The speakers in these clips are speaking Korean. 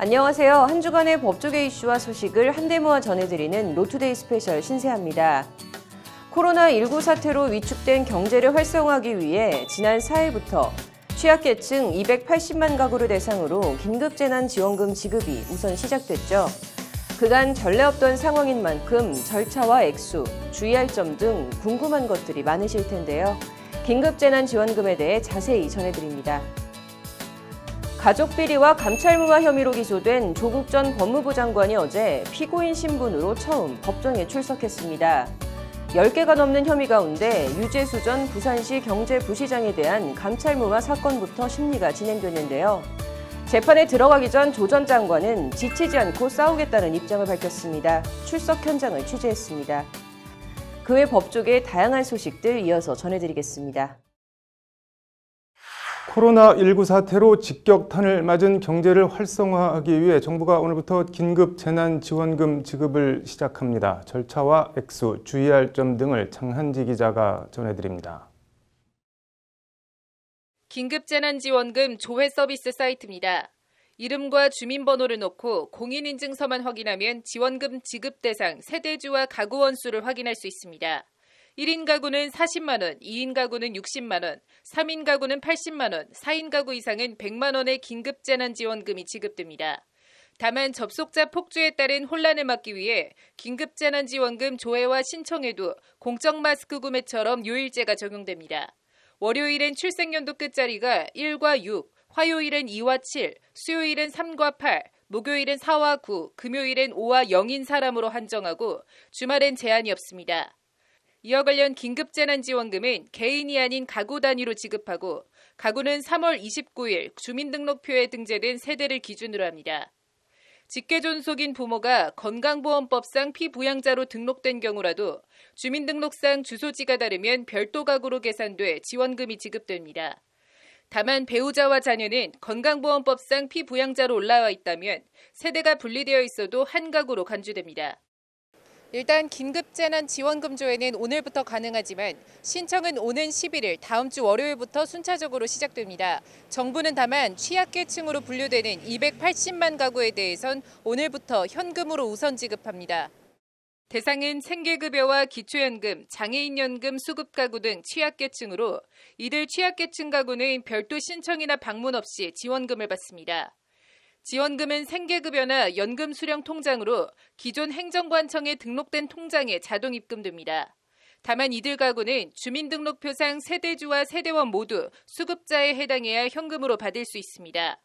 안녕하세요. 한 주간의 법조계 이슈와 소식을 한데 모아 전해드리는 로투데이 스페셜 신세합니다. 코로나19 사태로 위축된 경제를 활성화하기 위해 지난 4일부터 취약계층 280만 가구를 대상으로 긴급재난지원금 지급이 우선 시작됐죠. 그간 전례 없던 상황인 만큼 절차와 액수, 주의할 점 등 궁금한 것들이 많으실 텐데요. 긴급재난지원금에 대해 자세히 전해드립니다. 가족 비리와 감찰무마 혐의로 기소된 조국 전 법무부 장관이 어제 피고인 신분으로 처음 법정에 출석했습니다. 10개가 넘는 혐의 가운데 유재수 전 부산시 경제부시장에 대한 감찰무마 사건부터 심리가 진행됐는데요. 재판에 들어가기 전 조 전 장관은 지치지 않고 싸우겠다는 입장을 밝혔습니다. 출석 현장을 취재했습니다. 그 외 법조계 의 다양한 소식들 이어서 전해드리겠습니다. 코로나19 사태로 직격탄을 맞은 경제를 활성화하기 위해 정부가 오늘부터 긴급 재난지원금 지급을 시작합니다. 절차와 액수, 주의할 점 등을 장한지 기자가 전해드립니다. 긴급재난지원금 조회서비스 사이트입니다. 이름과 주민번호를 놓고 공인인증서만 확인하면 지원금 지급 대상 세대주와 가구 원수를 확인할 수 있습니다. 1인 가구는 40만 원, 2인 가구는 60만 원, 3인 가구는 80만 원, 4인 가구 이상은 100만 원의 긴급 재난 지원금이 지급됩니다. 다만 접속자 폭주에 따른 혼란을 막기 위해 긴급 재난 지원금 조회와 신청에도 공적 마스크 구매처럼 요일제가 적용됩니다. 월요일엔 출생연도 끝자리가 1과 6, 화요일엔 2와 7, 수요일엔 3과 8, 목요일엔 4와 9, 금요일엔 5와 0인 사람으로 한정하고 주말엔 제한이 없습니다. 이와 관련 긴급재난지원금은 개인이 아닌 가구 단위로 지급하고 가구는 3월 29일 주민등록표에 등재된 세대를 기준으로 합니다. 직계존속인 부모가 건강보험법상 피부양자로 등록된 경우라도 주민등록상 주소지가 다르면 별도 가구로 계산돼 지원금이 지급됩니다. 다만 배우자와 자녀는 건강보험법상 피부양자로 올라와 있다면 세대가 분리되어 있어도 한 가구로 간주됩니다. 일단 긴급재난지원금조회는 오늘부터 가능하지만 신청은 오는 11일 다음 주 월요일부터 순차적으로 시작됩니다. 정부는 다만 취약계층으로 분류되는 280만 가구에 대해선 오늘부터 현금으로 우선 지급합니다. 대상은 생계급여와 기초연금, 장애인연금 수급 가구 등 취약계층으로 이들 취약계층 가구는 별도 신청이나 방문 없이 지원금을 받습니다. 지원금은 생계급여나 연금 수령 통장으로 기존 행정관청에 등록된 통장에 자동 입금됩니다. 다만 이들 가구는 주민등록표상 세대주와 세대원 모두 수급자에 해당해야 현금으로 받을 수 있습니다.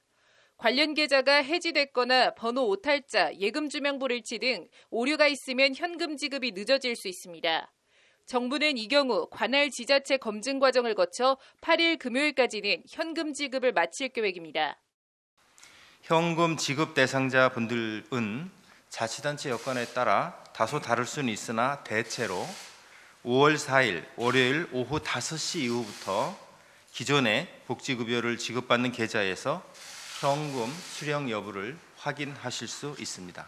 관련 계좌가 해지됐거나 번호 오탈자, 예금 주명 불일치 등 오류가 있으면 현금 지급이 늦어질 수 있습니다. 정부는 이 경우 관할 지자체 검증 과정을 거쳐 8일 금요일까지는 현금 지급을 마칠 계획입니다. 현금 지급 대상자 분들은 자치단체 여건에 따라 다소 다를 수는 있으나 대체로 5월 4일 월요일 오후 5시 이후부터 기존의 복지급여를 지급받는 계좌에서 현금 수령 여부를 확인하실 수 있습니다.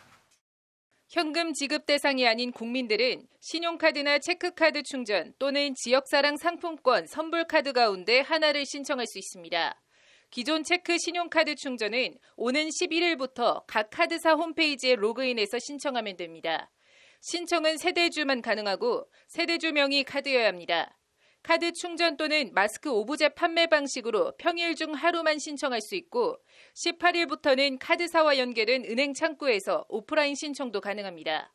현금 지급 대상이 아닌 국민들은 신용카드나 체크카드 충전 또는 지역사랑 상품권 선불카드 가운데 하나를 신청할 수 있습니다. 기존 체크 신용카드 충전은 오는 11일부터 각 카드사 홈페이지에 로그인해서 신청하면 됩니다. 신청은 세대주만 가능하고 세대주 명이 카드여야 합니다. 카드 충전 또는 마스크 오브제 판매 방식으로 평일 중 하루만 신청할 수 있고 18일부터는 카드사와 연계된 은행 창구에서 오프라인 신청도 가능합니다.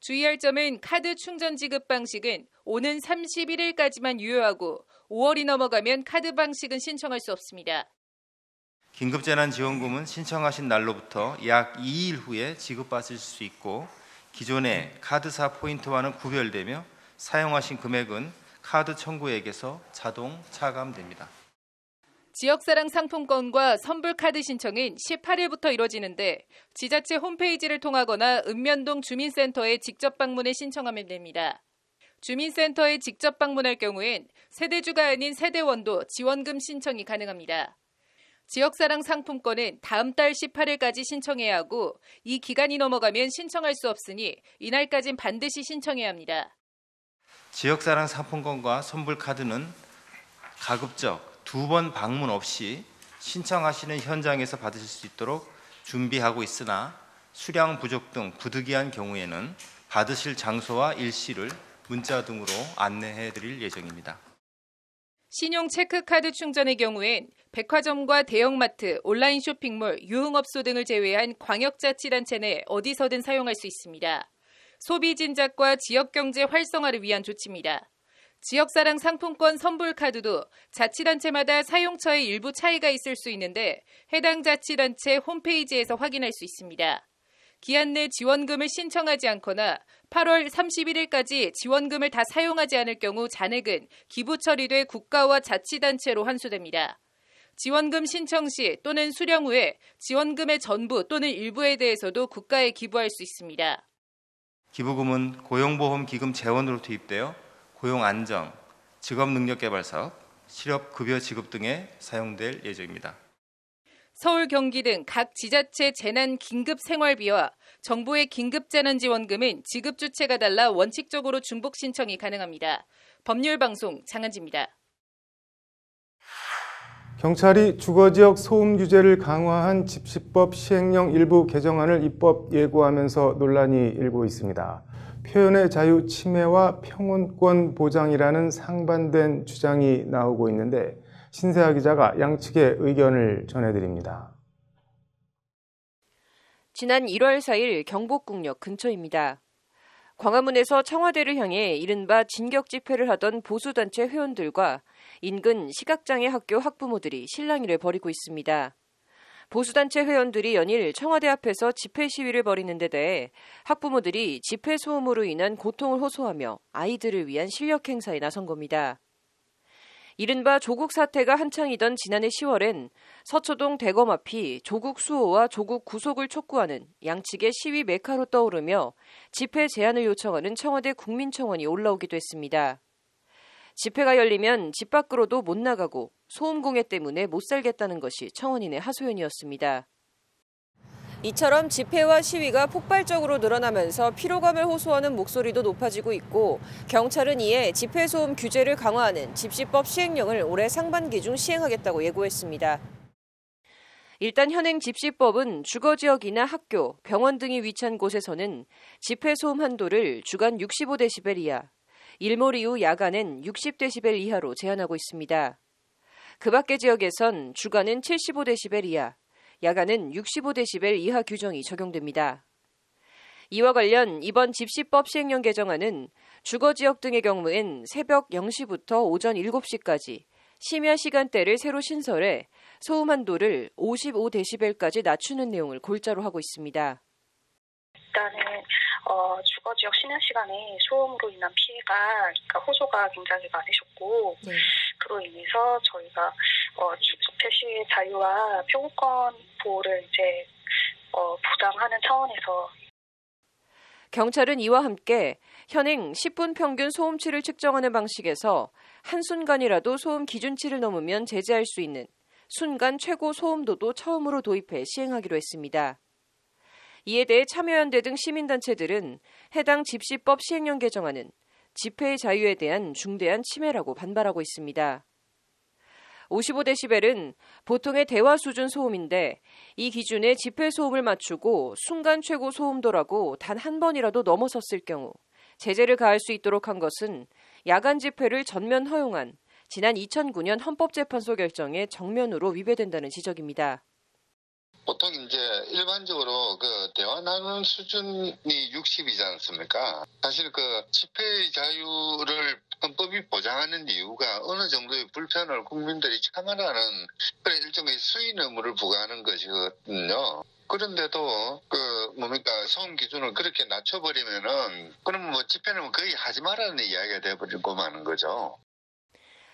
주의할 점은 카드 충전 지급 방식은 오는 31일까지만 유효하고 5월이 넘어가면 카드 방식은 신청할 수 없습니다. 긴급재난지원금은 신청하신 날로부터 약 2일 후에 지급받을 수 있고 기존의 카드사 포인트와는 구별되며 사용하신 금액은 카드 청구액에서 자동 차감됩니다. 지역사랑 상품권과 선불카드 신청은 18일부터 이뤄지는데 지자체 홈페이지를 통하거나 읍면동 주민센터에 직접 방문해 신청하면 됩니다. 주민센터에 직접 방문할 경우엔 세대주가 아닌 세대원도 지원금 신청이 가능합니다. 지역사랑 상품권은 다음 달 18일까지 신청해야 하고 이 기간이 넘어가면 신청할 수 없으니 이날까진 반드시 신청해야 합니다. 지역사랑 상품권과 선불카드는 가급적 두 번 방문 없이 신청하시는 현장에서 받으실 수 있도록 준비하고 있으나 수량 부족 등 부득이한 경우에는 받으실 장소와 일시를 문자 등으로 안내해 드릴 예정입니다. 신용 체크카드 충전의 경우엔 백화점과 대형마트, 온라인 쇼핑몰, 유흥업소 등을 제외한 광역자치단체 내 어디서든 사용할 수 있습니다. 소비 진작과 지역 경제 활성화를 위한 조치입니다. 지역사랑 상품권 선불카드도 자치단체마다 사용처의 일부 차이가 있을 수 있는데 해당 자치단체 홈페이지에서 확인할 수 있습니다. 기한 내 지원금을 신청하지 않거나 8월 31일까지 지원금을 다 사용하지 않을 경우 잔액은 기부 처리돼 국가와 자치단체로 환수됩니다. 지원금 신청 시 또는 수령 후에 지원금의 전부 또는 일부에 대해서도 국가에 기부할 수 있습니다. 기부금은 고용보험 기금 재원으로 투입되어 고용 안정, 직업 능력 개발사업, 실업 급여 지급 등에 사용될 예정입니다. 서울, 경기 등 각 지자체 재난 긴급 생활비와 정부의 긴급 재난 지원금은 지급 주체가 달라 원칙적으로 중복 신청이 가능합니다. 법률 방송 장은지입니다 경찰이 주거지역 소음 규제를 강화한 집시법 시행령 일부 개정안을 입법 예고하면서 논란이 일고 있습니다. 표현의 자유 침해와 평온권 보장이라는 상반된 주장이 나오고 있는데 신세아 기자가 양측의 의견을 전해드립니다. 지난 1월 4일 경복궁역 근처입니다. 광화문에서 청와대를 향해 이른바 진격 집회를 하던 보수단체 회원들과 인근 시각장애 학교 학부모들이 실랑이를 벌이고 있습니다. 보수단체 회원들이 연일 청와대 앞에서 집회 시위를 벌이는 데 대해 학부모들이 집회 소음으로 인한 고통을 호소하며 아이들을 위한 실력 행사에 나선 겁니다. 이른바 조국 사태가 한창이던 지난해 10월엔 서초동 대검 앞이 조국 수호와 조국 구속을 촉구하는 양측의 시위 메카로 떠오르며 집회 제한을 요청하는 청와대 국민청원이 올라오기도 했습니다. 집회가 열리면 집 밖으로도 못 나가고 소음공해 때문에 못 살겠다는 것이 청원인의 하소연이었습니다. 이처럼 집회와 시위가 폭발적으로 늘어나면서 피로감을 호소하는 목소리도 높아지고 있고 경찰은 이에 집회소음 규제를 강화하는 집시법 시행령을 올해 상반기 중 시행하겠다고 예고했습니다. 일단 현행 집시법은 주거 지역이나 학교, 병원 등이 위치한 곳에서는 집회 소음 한도를 주간 65데시벨 이하, 일몰 이후 야간엔 60데시벨 이하로 제한하고 있습니다. 그 밖의 지역에선 주간은 75데시벨 이하, 야간은 65데시벨 이하 규정이 적용됩니다. 이와 관련 이번 집시법 시행령 개정안은 주거 지역 등의 경우엔 새벽 0시부터 오전 7시까지 심야 시간대를 새로 신설해 소음 한도를 55데시벨까지 낮추는 내용을 골자로 하고 있습니다. 일단은 어, 주거 지역 쉬는 시간에 소음으로 인한 피해가 그러니까 호소가 굉장히 많으셨고 네. 그로 인해서 저희가 어, 주택 시의 자유와 평호권 보호를 이제 어, 부장하는 차원에서 경찰은 이와 함께 현행 10분 평균 소음치를 측정하는 방식에서 한순간이라도 소음 기준치를 넘으면 제재할 수 있는 순간 최고 소음도도 처음으로 도입해 시행하기로 했습니다. 이에 대해 참여연대 등 시민단체들은 해당 집시법 시행령 개정안은 집회의 자유에 대한 중대한 침해라고 반발하고 있습니다. 55데시벨은 보통의 대화 수준 소음인데 이 기준에 집회 소음을 맞추고 순간 최고 소음도라고 단 한 번이라도 넘어섰을 경우 제재를 가할 수 있도록 한 것은 야간 집회를 전면 허용한 지난 2009년 헌법재판소 결정에 정면으로 위배된다는 지적입니다. 보통 이제 일반적으로 그 대화 나누는 수준이 60이지 않습니까? 사실 그 집회의 자유를 헌법이 보장하는 이유가 어느 정도의 불편을 국민들이 참아라는 그런 일종의 수인 의무를 부과하는 것이거든요. 그런데도 그 뭡니까 소음 기준을 그렇게 낮춰버리면은 그럼 뭐 집회는 뭐 거의 하지 말라는 이야기가 돼버리고 마는 거죠.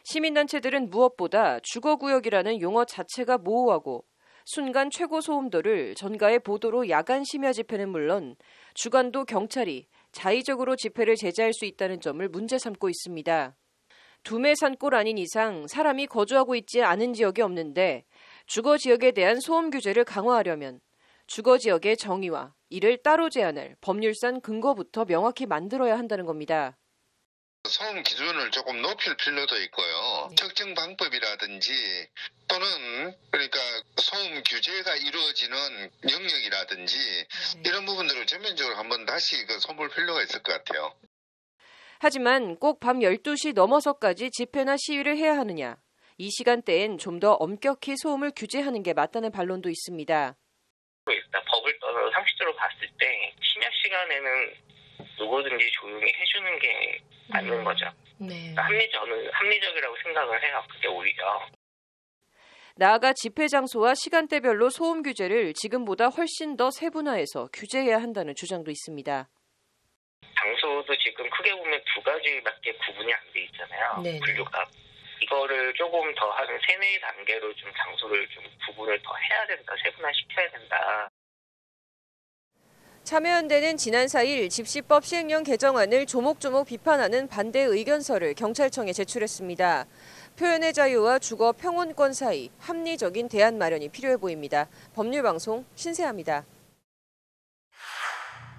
시민단체들은 무엇보다 주거구역이라는 용어 자체가 모호하고 순간 최고 소음도를 전가의 보도로 야간 심야 집회는 물론 주간도 경찰이 자의적으로 집회를 제재할 수 있다는 점을 문제 삼고 있습니다. 두메 산골 아닌 이상 사람이 거주하고 있지 않은 지역이 없는데 주거 지역에 대한 소음 규제를 강화하려면 주거 지역의 정의와 이를 따로 제한할 법률상 근거부터 명확히 만들어야 한다는 겁니다. 소음 기준을 조금 높일 필요도 있고요. 네. 측정 방법이라든지 또는 그러니까 소음 규제가 이루어지는 영역이라든지 네. 이런 부분들을 전면적으로 한번 다시 그 손볼 필요가 있을 것 같아요. 하지만 꼭 밤 12시 넘어서까지 집회나 시위를 해야 하느냐. 이 시간대엔 좀 더 엄격히 소음을 규제하는 게 맞다는 반론도 있습니다. 일단 법을 떠서 상식적으로 봤을 때 심야 시간에는 누구든지 조용히 해주는 게 맞는 아, 음. 거죠. 네. 합리적은 합리적이라고 생각을 해요. 그게 오히려. 나아가 집회 장소와 시간대별로 소음 규제를 지금보다 훨씬 더 세분화해서 규제해야 한다는 주장도 있습니다. 장소도 지금 크게 보면 두 가지밖에 구분이 안 돼 있잖아요. 네, 네. 분류가 이거를 조금 더 한 세네 단계로 좀 장소를 좀 구분을 더 해야 된다, 세분화 시켜야 된다. 참여연대는 지난 4일 집시법 시행령 개정안을 조목조목 비판하는 반대 의견서를 경찰청에 제출했습니다. 표현의 자유와 주거 평온권 사이 합리적인 대안 마련이 필요해 보입니다. 법률방송 신세합니다.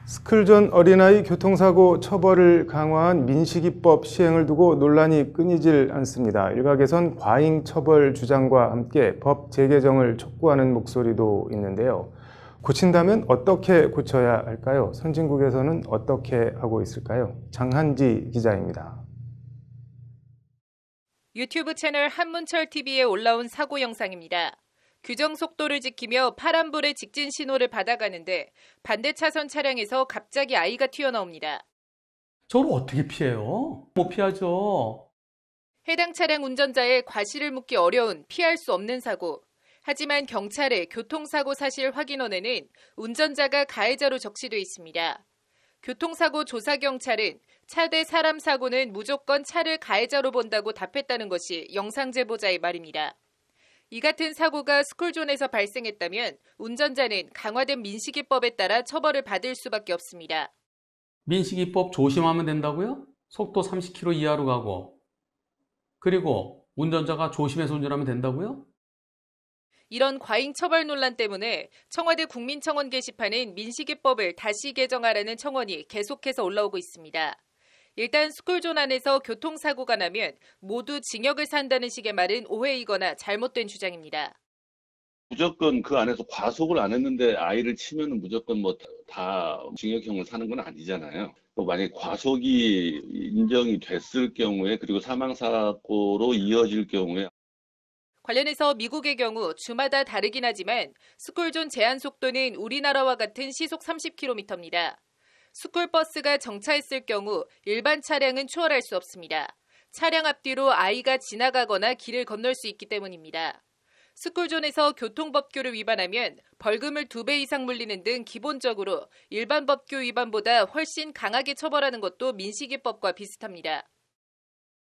스쿨존 어린아이 교통사고 처벌을 강화한 민식이법 시행을 두고 논란이 끊이질 않습니다. 일각에선 과잉 처벌 주장과 함께 법 재개정을 촉구하는 목소리도 있는데요. 고친다면 어떻게 고쳐야 할까요? 선진국에서는 어떻게 하고 있을까요? 장한지 기자입니다. 유튜브 채널 한문철 TV에 올라온 사고 영상입니다. 규정 속도를 지키며 파란불의 직진 신호를 받아가는데 반대 차선 차량에서 갑자기 아이가 튀어나옵니다. 저를 어떻게 피해요? 못 피하죠. 해당 차량 운전자의 과실을 묻기 어려운 피할 수 없는 사고. 하지만 경찰의 교통사고 사실 확인원에는 운전자가 가해자로 적시돼 있습니다. 교통사고 조사경찰은 차대 사람 사고는 무조건 차를 가해자로 본다고 답했다는 것이 영상 제보자의 말입니다. 이 같은 사고가 스쿨존에서 발생했다면 운전자는 강화된 민식이법에 따라 처벌을 받을 수밖에 없습니다. 민식이법 조심하면 된다고요? 속도 30km 이하로 가고 그리고 운전자가 조심해서 운전하면 된다고요? 이런 과잉 처벌 논란 때문에 청와대 국민청원 게시판인 민식이법을 다시 개정하라는 청원이 계속해서 올라오고 있습니다. 일단 스쿨존 안에서 교통사고가 나면 모두 징역을 산다는 식의 말은 오해이거나 잘못된 주장입니다. 무조건 그 안에서 과속을 안 했는데 아이를 치면 무조건 뭐 다 징역형을 사는 건 아니잖아요. 또 만약 에 과속이 인정이 됐을 경우에 그리고 사망 사고로 이어질 경우에 관련해서 미국의 경우 주마다 다르긴 하지만 스쿨존 제한 속도는 우리나라와 같은 시속 30km입니다. 스쿨버스가 정차했을 경우 일반 차량은 추월할 수 없습니다. 차량 앞뒤로 아이가 지나가거나 길을 건널 수 있기 때문입니다. 스쿨존에서 교통법규를 위반하면 벌금을 2배 이상 물리는 등 기본적으로 일반 법규 위반보다 훨씬 강하게 처벌하는 것도 민식이법과 비슷합니다.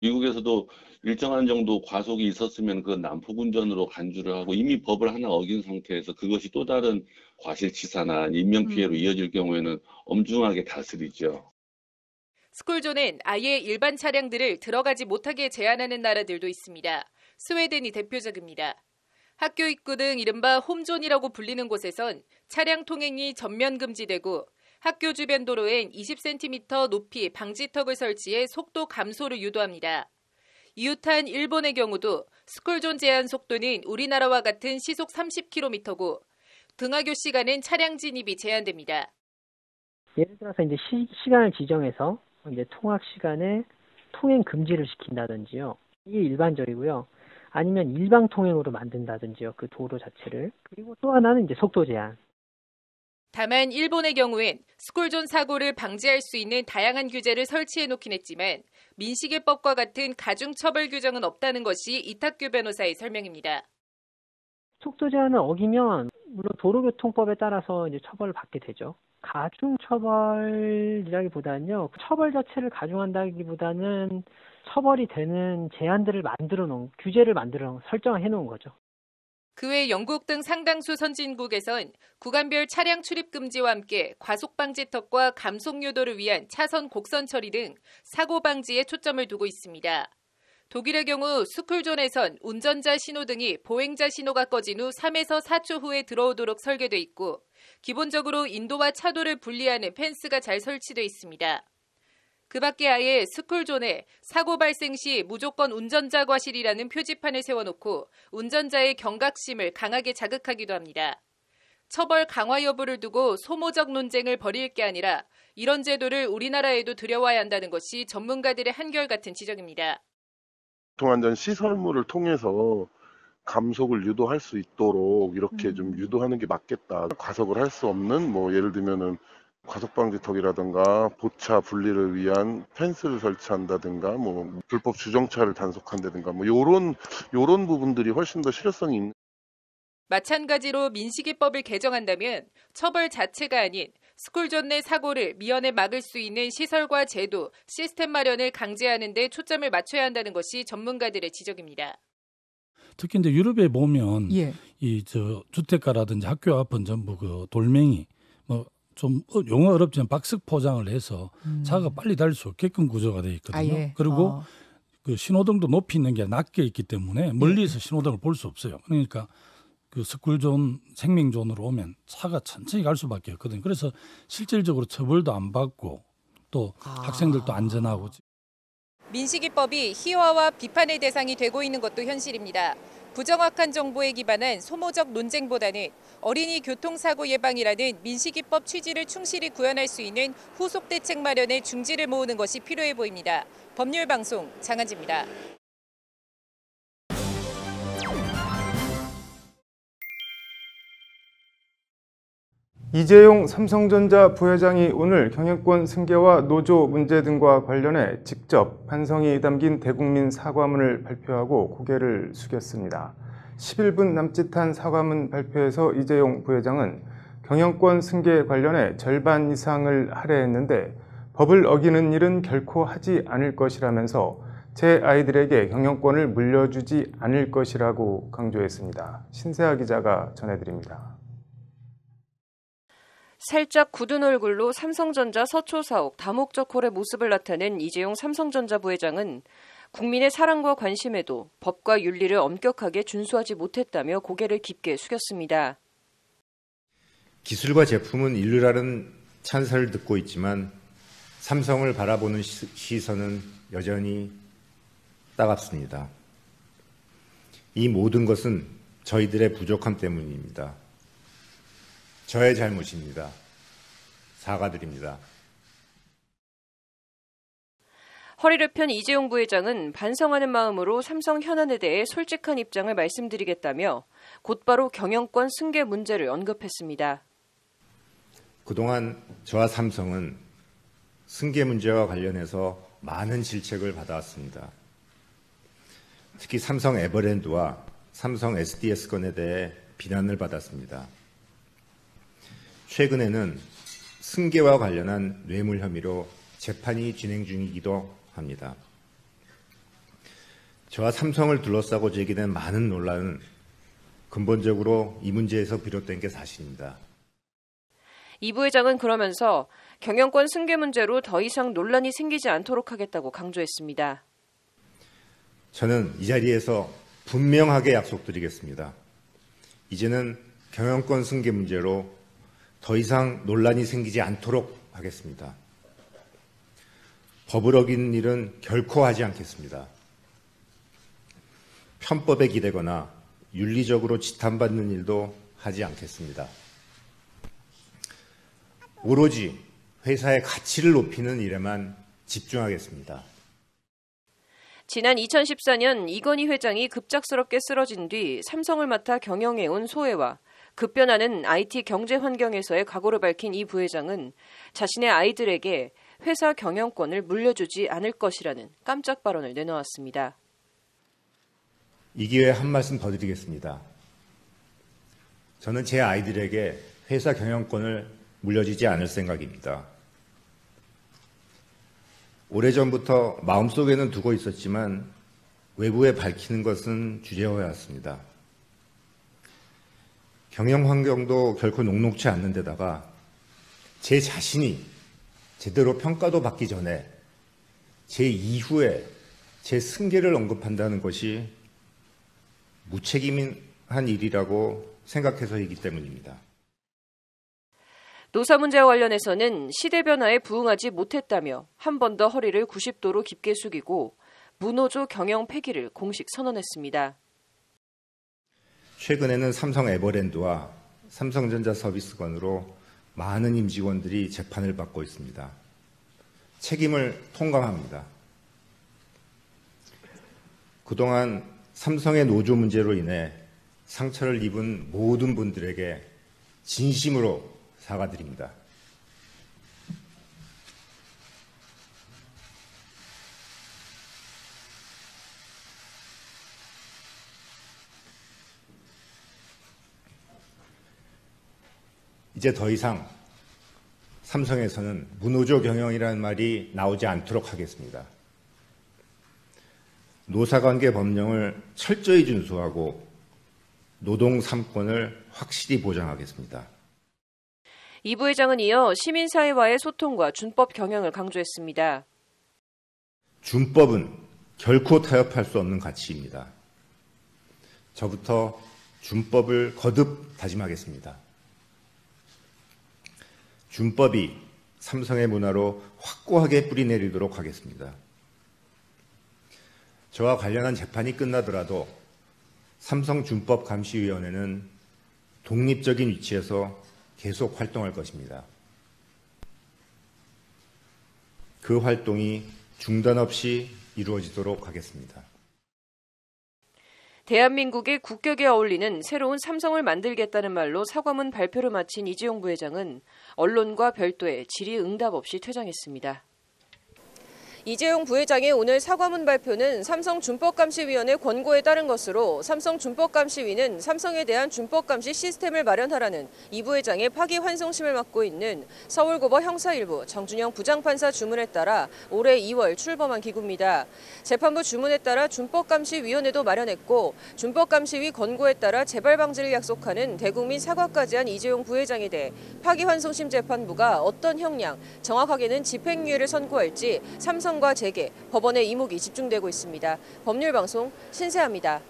미국에서도 일정한 정도 과속이 있었으면 그 난폭운전으로 간주를 하고 이미 법을 하나 어긴 상태에서 그것이 또 다른 과실치사나 인명피해로 음. 이어질 경우에는 엄중하게 다스리죠. 스쿨존엔 아예 일반 차량들을 들어가지 못하게 제한하는 나라들도 있습니다. 스웨덴이 대표적입니다. 학교 입구 등 이른바 홈존이라고 불리는 곳에선 차량 통행이 전면 금지되고 학교 주변 도로엔 20cm 높이 방지턱을 설치해 속도 감소를 유도합니다. 이웃한 일본의 경우도 스쿨존 제한 속도는 우리나라와 같은 시속 30km고 등하교 시간은 차량 진입이 제한됩니다. 예를 들어서 이제 시, 간을 지정해서 이제 통학 시간에 통행 금지를 시킨다든지요. 이게 일반적이고요. 아니면 일방 통행으로 만든다든지요. 그 도로 자체를. 그리고 또 하나는 이제 속도 제한. 다만 일본의 경우엔 스쿨존 사고를 방지할 수 있는 다양한 규제를 설치해 놓긴 했지만 민식이법과 같은 가중 처벌 규정은 없다는 것이 이탁규 변호사의 설명입니다. 속도 제한을 어기면 물론 도로교통법에 따라서 이제 처벌을 받게 되죠. 가중 처벌이라기보다는요. 처벌 자체를 가중한다기보다는 처벌이 되는 제한들을 만들어 놓은 규제를 만들어 설정해 놓은 거죠. 그외 영국 등 상당수 선진국에선 구간별 차량 출입 금지와 함께 과속 방지턱과 감속 유도를 위한 차선 곡선 처리 등 사고 방지에 초점을 두고 있습니다. 독일의 경우 스쿨존에선 운전자 신호등이 보행자 신호가 꺼진 후 3에서 4초 후에 들어오도록 설계돼 있고 기본적으로 인도와 차도를 분리하는 펜스가 잘 설치돼 있습니다. 그 밖에 아예 스쿨존에 사고 발생 시 무조건 운전자 과실이라는 표지판을 세워놓고 운전자의 경각심을 강하게 자극하기도 합니다. 처벌 강화 여부를 두고 소모적 논쟁을 벌일 게 아니라 이런 제도를 우리나라에도 들여와야 한다는 것이 전문가들의 한결같은 지적입니다. 통안전 시설물을 통해서 감속을 유도할 수 있도록 이렇게 음. 좀 유도하는 게 맞겠다. 과속을 할 수 없는 뭐 예를 들면은 과속방지턱이라든가 보차 분리를 위한 펜스를 설치한다든가 뭐 불법 주정차를 단속한다든가 뭐 요런 요런 부분들이 훨씬 더 실효성이 있는 마찬가지로 민식이법을 개정한다면 처벌 자체가 아닌 스쿨존 내 사고를 미연에 막을 수 있는 시설과 제도, 시스템 마련을 강제하는 데 초점을 맞춰야 한다는 것이 전문가들의 지적입니다. 특히 이제 유럽에 보면 예. 이저 주택가라든지 학교 앞은 전부 그 돌멩이 좀 어, 용어 어렵지만 박스 포장을 해서 음. 차가 빨리 달릴 수 있게끔 구조가 되어 있거든요. 아, 예. 그리고 어. 그 신호등도 높이 있는 게 낮게 있기 때문에 예. 멀리서 예. 신호등을 볼 수 없어요. 그러니까 그 스쿨존 생명존으로 오면 차가 천천히 갈 수밖에 없거든요. 그래서 실질적으로 처벌도 안 받고 또 아. 학생들도 안전하고 민식이법이 희화와 비판의 대상이 되고 있는 것도 현실입니다. 부정확한 정보에 기반한 소모적 논쟁보다는 어린이 교통사고 예방이라는 민식이법 취지를 충실히 구현할 수 있는 후속 대책 마련에 중지를 모으는 것이 필요해 보입니다. 법률 방송 장한지입니다. 이재용 삼성전자 부회장이 오늘 경영권 승계와 노조 문제 등과 관련해 직접 반성이 담긴 대국민 사과문을 발표하고 고개를 숙였습니다. 11분 남짓한 사과문 발표에서 이재용 부회장은 경영권 승계 관련해 절반 이상을 할애했는데 법을 어기는 일은 결코 하지 않을 것이라면서 제 아이들에게 경영권을 물려주지 않을 것이라고 강조했습니다. 신세아 기자가 전해드립니다. 살짝 굳은 얼굴로 삼성전자 서초 사옥 다목적 홀의 모습을 나타낸 이재용 삼성전자 부회장은 국민의 사랑과 관심에도 법과 윤리를 엄격하게 준수하지 못했다며 고개를 깊게 숙였습니다. 기술과 제품은 인류라는 찬사를 듣고 있지만 삼성을 바라보는 시선은 여전히 따갑습니다. 이 모든 것은 저희들의 부족함 때문입니다. 저의 잘못입니다. 사과드립니다. 허리를 편 이재용 부회장은 반성하는 마음으로 삼성 현안에 대해 솔직한 입장을 말씀드리겠다며 곧바로 경영권 승계 문제를 언급했습니다. 그동안 저와 삼성은 승계 문제와 관련해서 많은 질책을 받아왔습니다. 특히 삼성 에버랜드와 삼성 SDS 건에 대해 비난을 받았습니다. 최근에는 승계와 관련한 뇌물 혐의로 재판이 진행 중이기도 합니다. 저와 삼성을 둘러싸고 제기된 많은 논란은 근본적으로 이 문제에서 비롯된 게 사실입니다. 이 부회장은 그러면서 경영권 승계 문제로 더 이상 논란이 생기지 않도록 하겠다고 강조했습니다. 저는 이 자리에서 분명하게 약속드리겠습니다. 이제는 경영권 승계 문제로 더 이상 논란이 생기지 않도록 하겠습니다. 법을 어긴 일은 결코 하지 않겠습니다. 편법에 기대거나 윤리적으로 지탄받는 일도 하지 않겠습니다. 오로지 회사의 가치를 높이는 일에만 집중하겠습니다. 지난 2014년 이건희 회장이 급작스럽게 쓰러진 뒤 삼성을 맡아 경영해온 소회와 급변하는 IT 경제 환경에서의 각오를 밝힌 이 부회장은 자신의 아이들에게 회사 경영권을 물려주지 않을 것이라는 깜짝 발언을 내놓았습니다. 이 기회에 한 말씀 더 드리겠습니다. 저는 제 아이들에게 회사 경영권을 물려주지 않을 생각입니다. 오래전부터 마음속에는 두고 있었지만 외부에 밝히는 것은 주제였습니다. 어 경영 환경도 결코 녹록치 않는 데다가 제 자신이 제대로 평가도 받기 전에 제 이후에 제 승계를 언급한다는 것이 무책임한 일이라고 생각해서이기 때문입니다. 노사 문제와 관련해서는 시대 변화에 부응하지 못했다며 한 번 더 허리를 90도로 깊게 숙이고 문호조 경영 폐기를 공식 선언했습니다. 최근에는 삼성 에버랜드와 삼성전자 서비스건으로 많은 임직원들이 재판을 받고 있습니다. 책임을 통감합니다. 그동안 삼성의 노조 문제로 인해 상처를 입은 모든 분들에게 진심으로 사과드립니다. 이제 더 이상 삼성에서는 무노조 경영이라는 말이 나오지 않도록 하겠습니다. 노사관계 법령을 철저히 준수하고 노동 3권을 확실히 보장하겠습니다. 이 부회장은 이어 시민사회와의 소통과 준법 경영을 강조했습니다. 준법은 결코 타협할 수 없는 가치입니다. 저부터 준법을 거듭 다짐하겠습니다. 준법이 삼성의 문화로 확고하게 뿌리내리도록 하겠습니다. 저와 관련한 재판이 끝나더라도 삼성준법감시위원회는 독립적인 위치에서 계속 활동할 것입니다. 그 활동이 중단 없이 이루어지도록 하겠습니다. 대한민국의 국격에 어울리는 새로운 삼성을 만들겠다는 말로 사과문 발표를 마친 이지용 부회장은 언론과 별도의 질의응답 없이 퇴장했습니다. 이재용 부회장의 오늘 사과문 발표는 삼성준법감시위원회 권고에 따른 것으로 삼성준법감시위는 삼성에 대한 준법감시 시스템을 마련하라는 이 부회장의 파기환송심을 맡고 있는 서울고법 형사일부 정준영 부장판사 주문에 따라 올해 2월 출범한 기구입니다. 재판부 주문에 따라 준법감시위원회도 마련했고 준법감시위 권고에 따라 재발 방지를 약속하는 대국민 사과까지 한 이재용 부회장에 대해 파기환송심 재판부가 어떤 형량, 정확하게는 집행유예를 선고할지 삼성 소송과 재개, 법원의 이목이 집중되고 있습니다. 법률방송 신세합니다.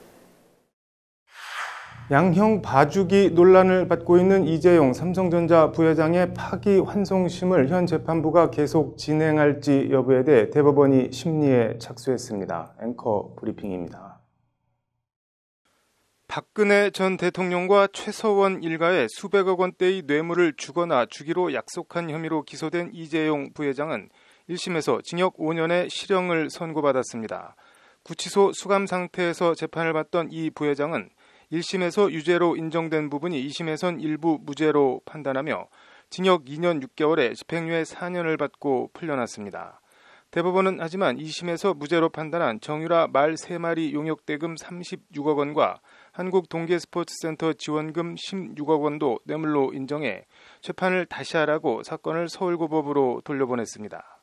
양형 봐주기 논란을 받고 있는 이재용 삼성전자 부회장의 파기환송심을 현 재판부가 계속 진행할지 여부에 대해 대법원이 심리에 착수했습니다. 앵커 브리핑입니다. 박근혜 전 대통령과 최서원 일가의 수백억 원대의 뇌물을 주거나 주기로 약속한 혐의로 기소된 이재용 부회장은 1심에서 징역 5년의 실형을 선고받았습니다. 구치소 수감 상태에서 재판을 받던 이 부회장은 1심에서 유죄로 인정된 부분이 2심에선 일부 무죄로 판단하며 징역 2년 6개월에 집행유예 4년을 받고 풀려났습니다. 대법원은 하지만 2심에서 무죄로 판단한 정유라 말 3마리 용역대금 36억 원과 한국동계스포츠센터 지원금 16억 원도 뇌물로 인정해 재판을 다시 하라고 사건을 서울고법으로 돌려보냈습니다.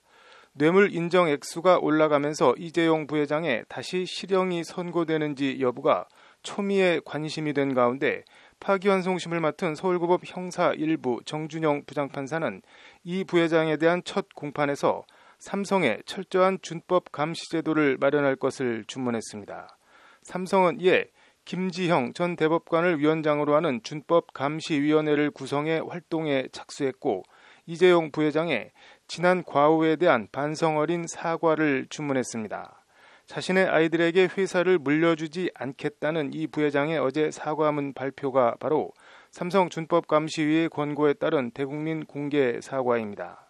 뇌물 인정 액수가 올라가면서 이재용 부회장의 다시 실형이 선고되는지 여부가 초미의 관심이 된 가운데 파기환송심을 맡은 서울고법 형사 1부 정준영 부장판사는 이 부회장에 대한 첫 공판에서 삼성에 철저한 준법 감시 제도를 마련할 것을 주문했습니다. 삼성은 이에 김지형 전 대법관을 위원장으로 하는 준법 감시위원회를 구성해 활동에 착수했고 이재용 부회장의 지난 과오에 대한 반성 어린 사과를 주문했습니다. 자신의 아이들에게 회사를 물려주지 않겠다는 이 부회장의 어제 사과문 발표가 바로 삼성 준법감시위의 권고에 따른 대국민 공개 사과입니다.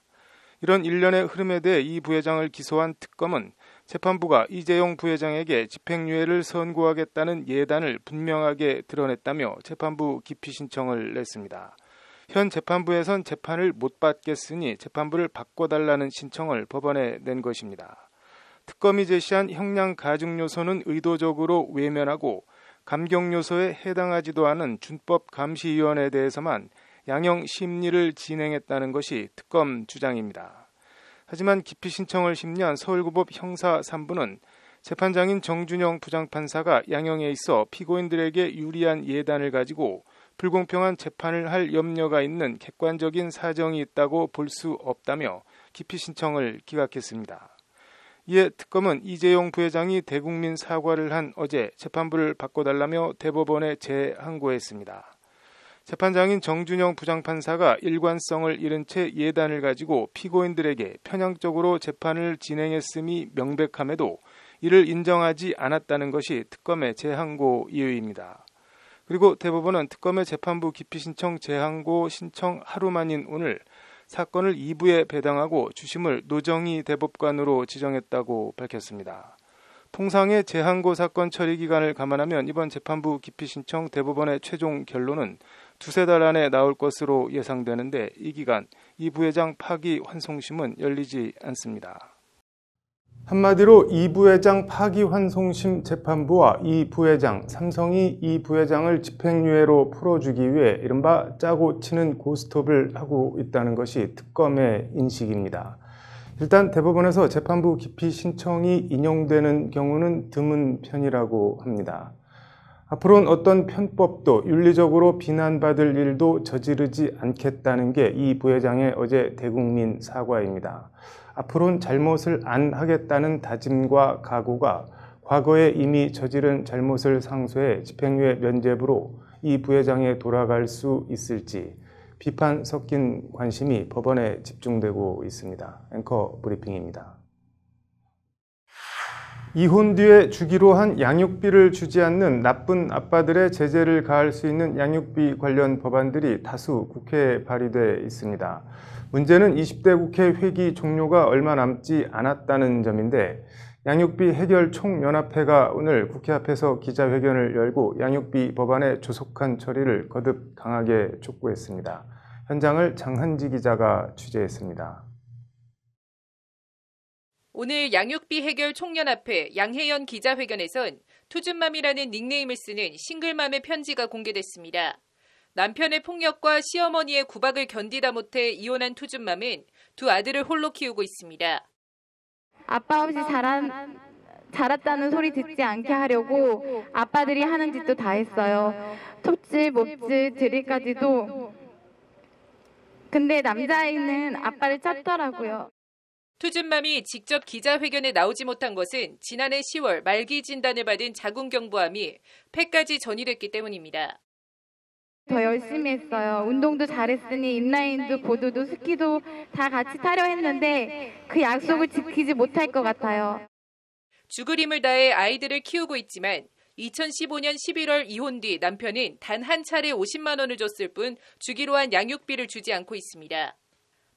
이런 일련의 흐름에 대해 이 부회장을 기소한 특검은 재판부가 이재용 부회장에게 집행유예를 선고하겠다는 예단을 분명하게 드러냈다며 재판부 기피 신청을 냈습니다. 현 재판부에선 재판을 못 받겠으니 재판부를 바꿔달라는 신청을 법원에 낸 것입니다. 특검이 제시한 형량 가중 요소는 의도적으로 외면하고 감경 요소에 해당하지도 않은 준법 감시위원회에 대해서만 양형 심리를 진행했다는 것이 특검 주장입니다. 하지만 기피 신청을 심리한 서울구법 형사 3부는 재판장인 정준영 부장판사가 양형에 있어 피고인들에게 유리한 예단을 가지고 불공평한 재판을 할 염려가 있는 객관적인 사정이 있다고 볼 수 없다며 기피 신청을 기각했습니다. 이에 특검은 이재용 부회장이 대국민 사과를 한 어제 재판부를 바꿔달라며 대법원에 재항고했습니다. 재판장인 정준영 부장판사가 일관성을 잃은 채 예단을 가지고 피고인들에게 편향적으로 재판을 진행했음이 명백함에도 이를 인정하지 않았다는 것이 특검의 재항고 이유입니다. 그리고 대법원은 특검의 재판부 기피 신청 재항고 신청 하루 만인 오늘 사건을 2부에 배당하고 주심을 노정희 대법관으로 지정했다고 밝혔습니다. 통상의 재항고 사건 처리 기간을 감안하면 이번 재판부 기피 신청 대법원의 최종 결론은 두세 달 안에 나올 것으로 예상되는데 이 기간 이 부회장 파기 환송심은 열리지 않습니다. 한마디로 이 부회장 파기환송심 재판부와 이 부회장, 삼성이 이 부회장을 집행유예로 풀어주기 위해 이른바 짜고 치는 고스톱을 하고 있다는 것이 특검의 인식입니다. 일단 대법원에서 재판부 기피 신청이 인용되는 경우는 드문 편이라고 합니다. 앞으로는 어떤 편법도 윤리적으로 비난받을 일도 저지르지 않겠다는 게 이 부회장의 어제 대국민 사과입니다. 앞으로는 잘못을 안 하겠다는 다짐과 각오가 과거에 이미 저지른 잘못을 상쇄해 집행유예 면제부로 이 부회장에 돌아갈 수 있을지 비판 섞인 관심이 법원에 집중되고 있습니다. 앵커 브리핑입니다. 이혼 뒤에 주기로 한 양육비를 주지 않는 나쁜 아빠들의 제재를 가할 수 있는 양육비 관련 법안들이 다수 국회에 발의돼 있습니다. 문제는 20대 국회 회기 종료가 얼마 남지 않았다는 점인데 양육비 해결 총연합회가 오늘 국회 앞에서 기자회견을 열고 양육비 법안의 조속한 처리를 거듭 강하게 촉구했습니다. 현장을 장한지 기자가 취재했습니다. 오늘 양육비 해결 총연합회 양혜연 기자회견에선 투준맘이라는 닉네임을 쓰는 싱글맘의 편지가 공개됐습니다. 남편의 폭력과 시어머니의 구박을 견디다 못해 이혼한 투준맘은 두 아들을 홀로 키우고 있습니다. 아빠 없이 자란, 자랐다는 소리 듣지 않게 하려고 아빠들이 하는 짓도 다 했어요. 톱지몹지 드릴까지도. 근데 남자아이는 아빠를 찾더라고요. 투준맘이 직접 기자회견에 나오지 못한 것은 지난해 10월 말기 진단을 받은 자궁경부암이 폐까지 전이됐기 때문입니다. 더 열심히 했어요. 운동도 잘했으니 인라인도 보드도 스키도 다 같이 타려 했는데 그 약속을 지키지 못할 것 같아요. 죽을힘을 다해 아이들을 키우고 있지만 2015년 11월 이혼 뒤 남편은 단 한 차례 50만 원을 줬을 뿐 주기로 한 양육비를 주지 않고 있습니다.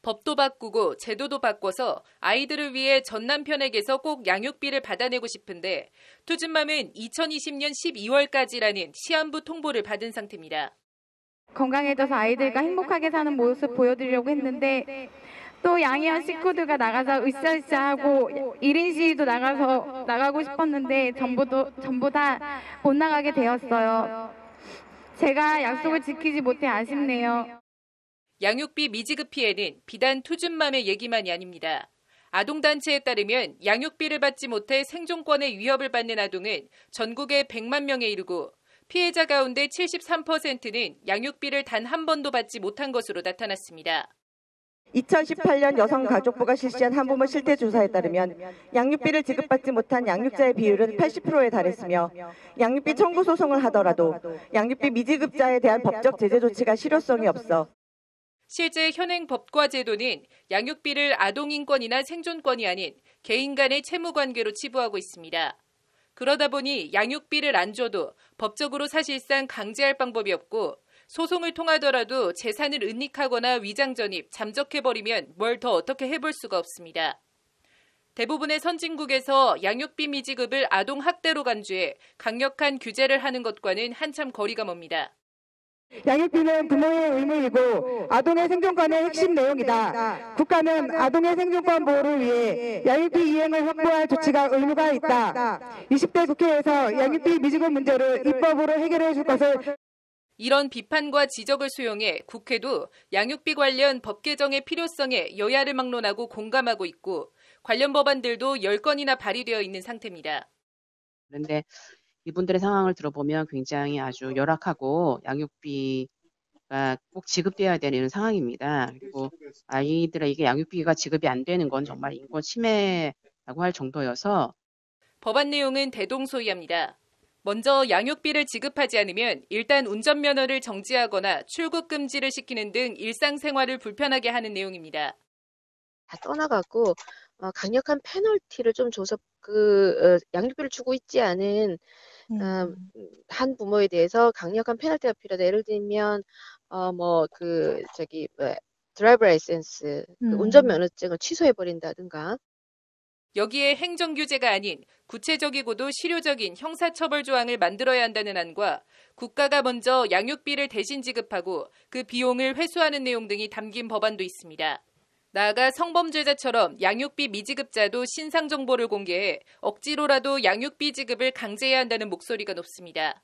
법도 바꾸고 제도도 바꿔서 아이들을 위해 전 남편에게서 꼭 양육비를 받아내고 싶은데 투준맘은 2020년 12월까지라는 시한부 통보를 받은 상태입니다. 건강해져서 아이들과 행복하게 사는 모습 보여드리려고 했는데 또 양희연 식구들과 나가서 으쌰으쌰하고 1인 시위도 나가서 나가고 싶었는데 전부도 전부 다 못 나가게 되었어요. 제가 약속을 지키지 못해 아쉽네요. 양육비 미지급 피해는 비단 투준맘의 얘기만이 아닙니다. 아동단체에 따르면 양육비를 받지 못해 생존권의 위협을 받는 아동은 전국에 100만 명에 이르고 피해자 가운데 73%는 양육비를 단 한 번도 받지 못한 것으로 나타났습니다. 2018년 여성가족부가 실시한 한부모 실태 조사에 따르면 양육비를 지급받지 못한 양육자의 비율은 80%에 달했으며 양육비 청구 소송을 하더라도 양육비 미지급자에 대한 법적 제재 조치가 실효성이 없어 실제 현행 법과 제도는 양육비를 아동인권이나 생존권이 아닌 개인 간의 채무관계로 치부하고 있습니다. 그러다 보니 양육비를 안 줘도 법적으로 사실상 강제할 방법이 없고 소송을 통하더라도 재산을 은닉하거나 위장전입, 잠적해버리면 뭘 더 어떻게 해볼 수가 없습니다. 대부분의 선진국에서 양육비 미지급을 아동학대로 간주해 강력한 규제를 하는 것과는 한참 거리가 멉니다. 양육비는 부모의 의무이고 아동의 생존권의 핵심 내용이다. 국가는 아동의 생존권 보호를 위해 양육비 이행을 확보할 조치가 의무가 있다. 20대 국회에서 양육비 미지급 문제를 입법으로 해결해 줄 것을 이런 비판과 지적을 수용해 국회도 양육비 관련 법 개정의 필요성에 여야를 막론하고 공감하고 있고 관련 법안들도 10건이나 발의되어 있는 상태입니다. 그런데 이분들의 상황을 들어보면 굉장히 아주 열악하고 양육비가 꼭 지급돼야 되는 상황입니다. 그리고 아이들에게 양육비가 지급이 안 되는 건 정말 인권 침해라고 할 정도여서 법안 내용은 대동소이합니다. 먼저 양육비를 지급하지 않으면 일단 운전면허를 정지하거나 출국 금지를 시키는 등 일상생활을 불편하게 하는 내용입니다. 다 떠나가고 어, 강력한 페널티를 좀 줘서 그 어, 양육비를 주고 있지 않은 음. 아, 음, 한 부모에 대해서 강력한 페널티가 필요하다. 예를 들면 어 뭐 그 저기 뭐 드라이브 라이센스 그 음. 운전 면허증을 취소해 버린다든가 여기에 행정 규제가 아닌 구체적이고도 실효적인 형사처벌 조항을 만들어야 한다는 안과 국가가 먼저 양육비를 대신 지급하고 그 비용을 회수하는 내용 등이 담긴 법안도 있습니다. 나아가 성범죄자처럼 양육비 미지급자도 신상 정보를 공개해 억지로라도 양육비 지급을 강제해야 한다는 목소리가 높습니다.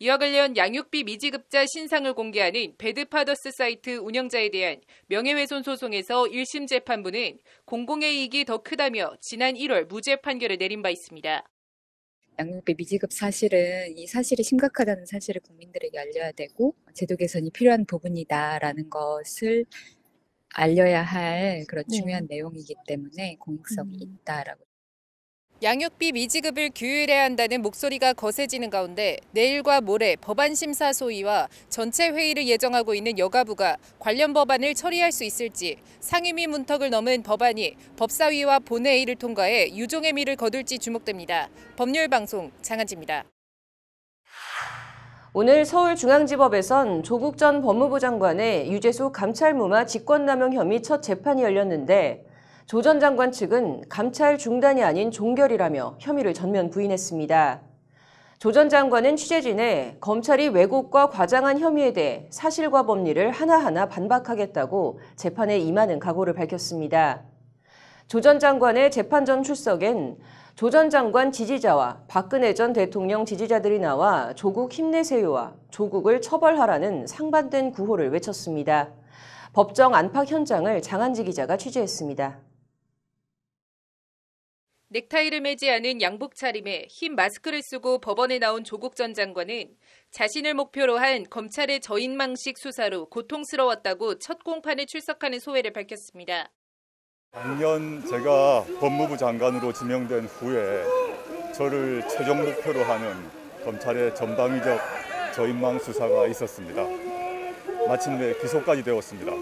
이와 관련 양육비 미지급자 신상을 공개하는 배드파더스 사이트 운영자에 대한 명예훼손 소송에서 1심 재판부는 공공의 이익이 더 크다며 지난 1월 무죄 판결을 내린 바 있습니다. 양육비 미지급 사실은 이 사실이 심각하다는 사실을 국민들에게 알려야 되고 제도 개선이 필요한 부분이다라는 것을 알려야 할 그런 네. 중요한 내용이기 때문에 공익성이 음. 있다라고. 양육비 미지급을 규율해야 한다는 목소리가 거세지는 가운데 내일과 모레 법안 심사 소위와 전체 회의를 예정하고 있는 여가부가 관련 법안을 처리할 수 있을지 상임위 문턱을 넘은 법안이 법사위와 본회의를 통과해 유종의 미를 거둘지 주목됩니다. 법률 방송 장한지입니다. 오늘 서울중앙지법에선 조국 전 법무부 장관의 유재수 감찰무마 직권남용 혐의 첫 재판이 열렸는데 조 전 장관 측은 감찰 중단이 아닌 종결이라며 혐의를 전면 부인했습니다. 조 전 장관은 취재진에 검찰이 왜곡과 과장한 혐의에 대해 사실과 법리를 하나하나 반박하겠다고 재판에 임하는 각오를 밝혔습니다. 조 전 장관의 재판 전 출석엔 조전 장관 지지자와 박근혜 전 대통령 지지자들이 나와 조국 힘내세요와 조국을 처벌하라는 상반된 구호를 외쳤습니다. 법정 안팎 현장을 장한지 기자가 취재했습니다. 넥타이를 매지 않은 양복 차림에 흰 마스크를 쓰고 법원에 나온 조국 전 장관은 자신을 목표로 한 검찰의 저인망식 수사로 고통스러웠다고 첫 공판에 출석하는 소회를 밝혔습니다. 작년 제가 법무부 장관으로 지명된 후에 저를 최종 목표로 하는 검찰의 전방위적 저인망 수사가 있었습니다. 마침내 기소까지 되었습니다.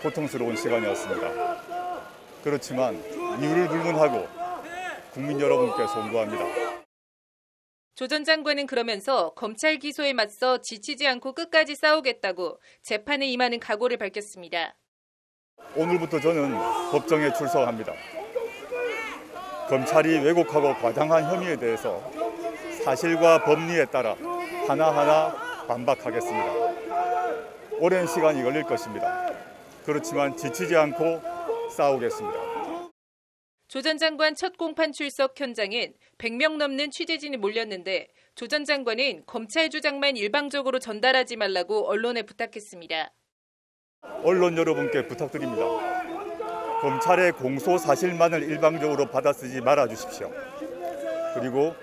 고통스러운 시간이었습니다. 그렇지만 이유를 불문하고 국민 여러분께 송구합니다. 조 전 장관은 그러면서 검찰 기소에 맞서 지치지 않고 끝까지 싸우겠다고 재판에 임하는 각오를 밝혔습니다. 오늘부터 저는 법정에 출석합니다. 검찰이 왜곡하고 과장한 혐의에 대해서 사실과 법리에 따라 하나하나 반박하겠습니다. 오랜 시간이 걸릴 것입니다. 그렇지만 지치지 않고 싸우겠습니다. 조 전 장관 첫 공판 출석 현장엔 100명 넘는 취재진이 몰렸는데 조 전 장관은 검찰 주장만 일방적으로 전달하지 말라고 언론에 부탁했습니다. 언론 여러분께 부탁드립니다. 검찰의 공소 사실만을 일방적으로 받아쓰지 말아 주십시오. 그리고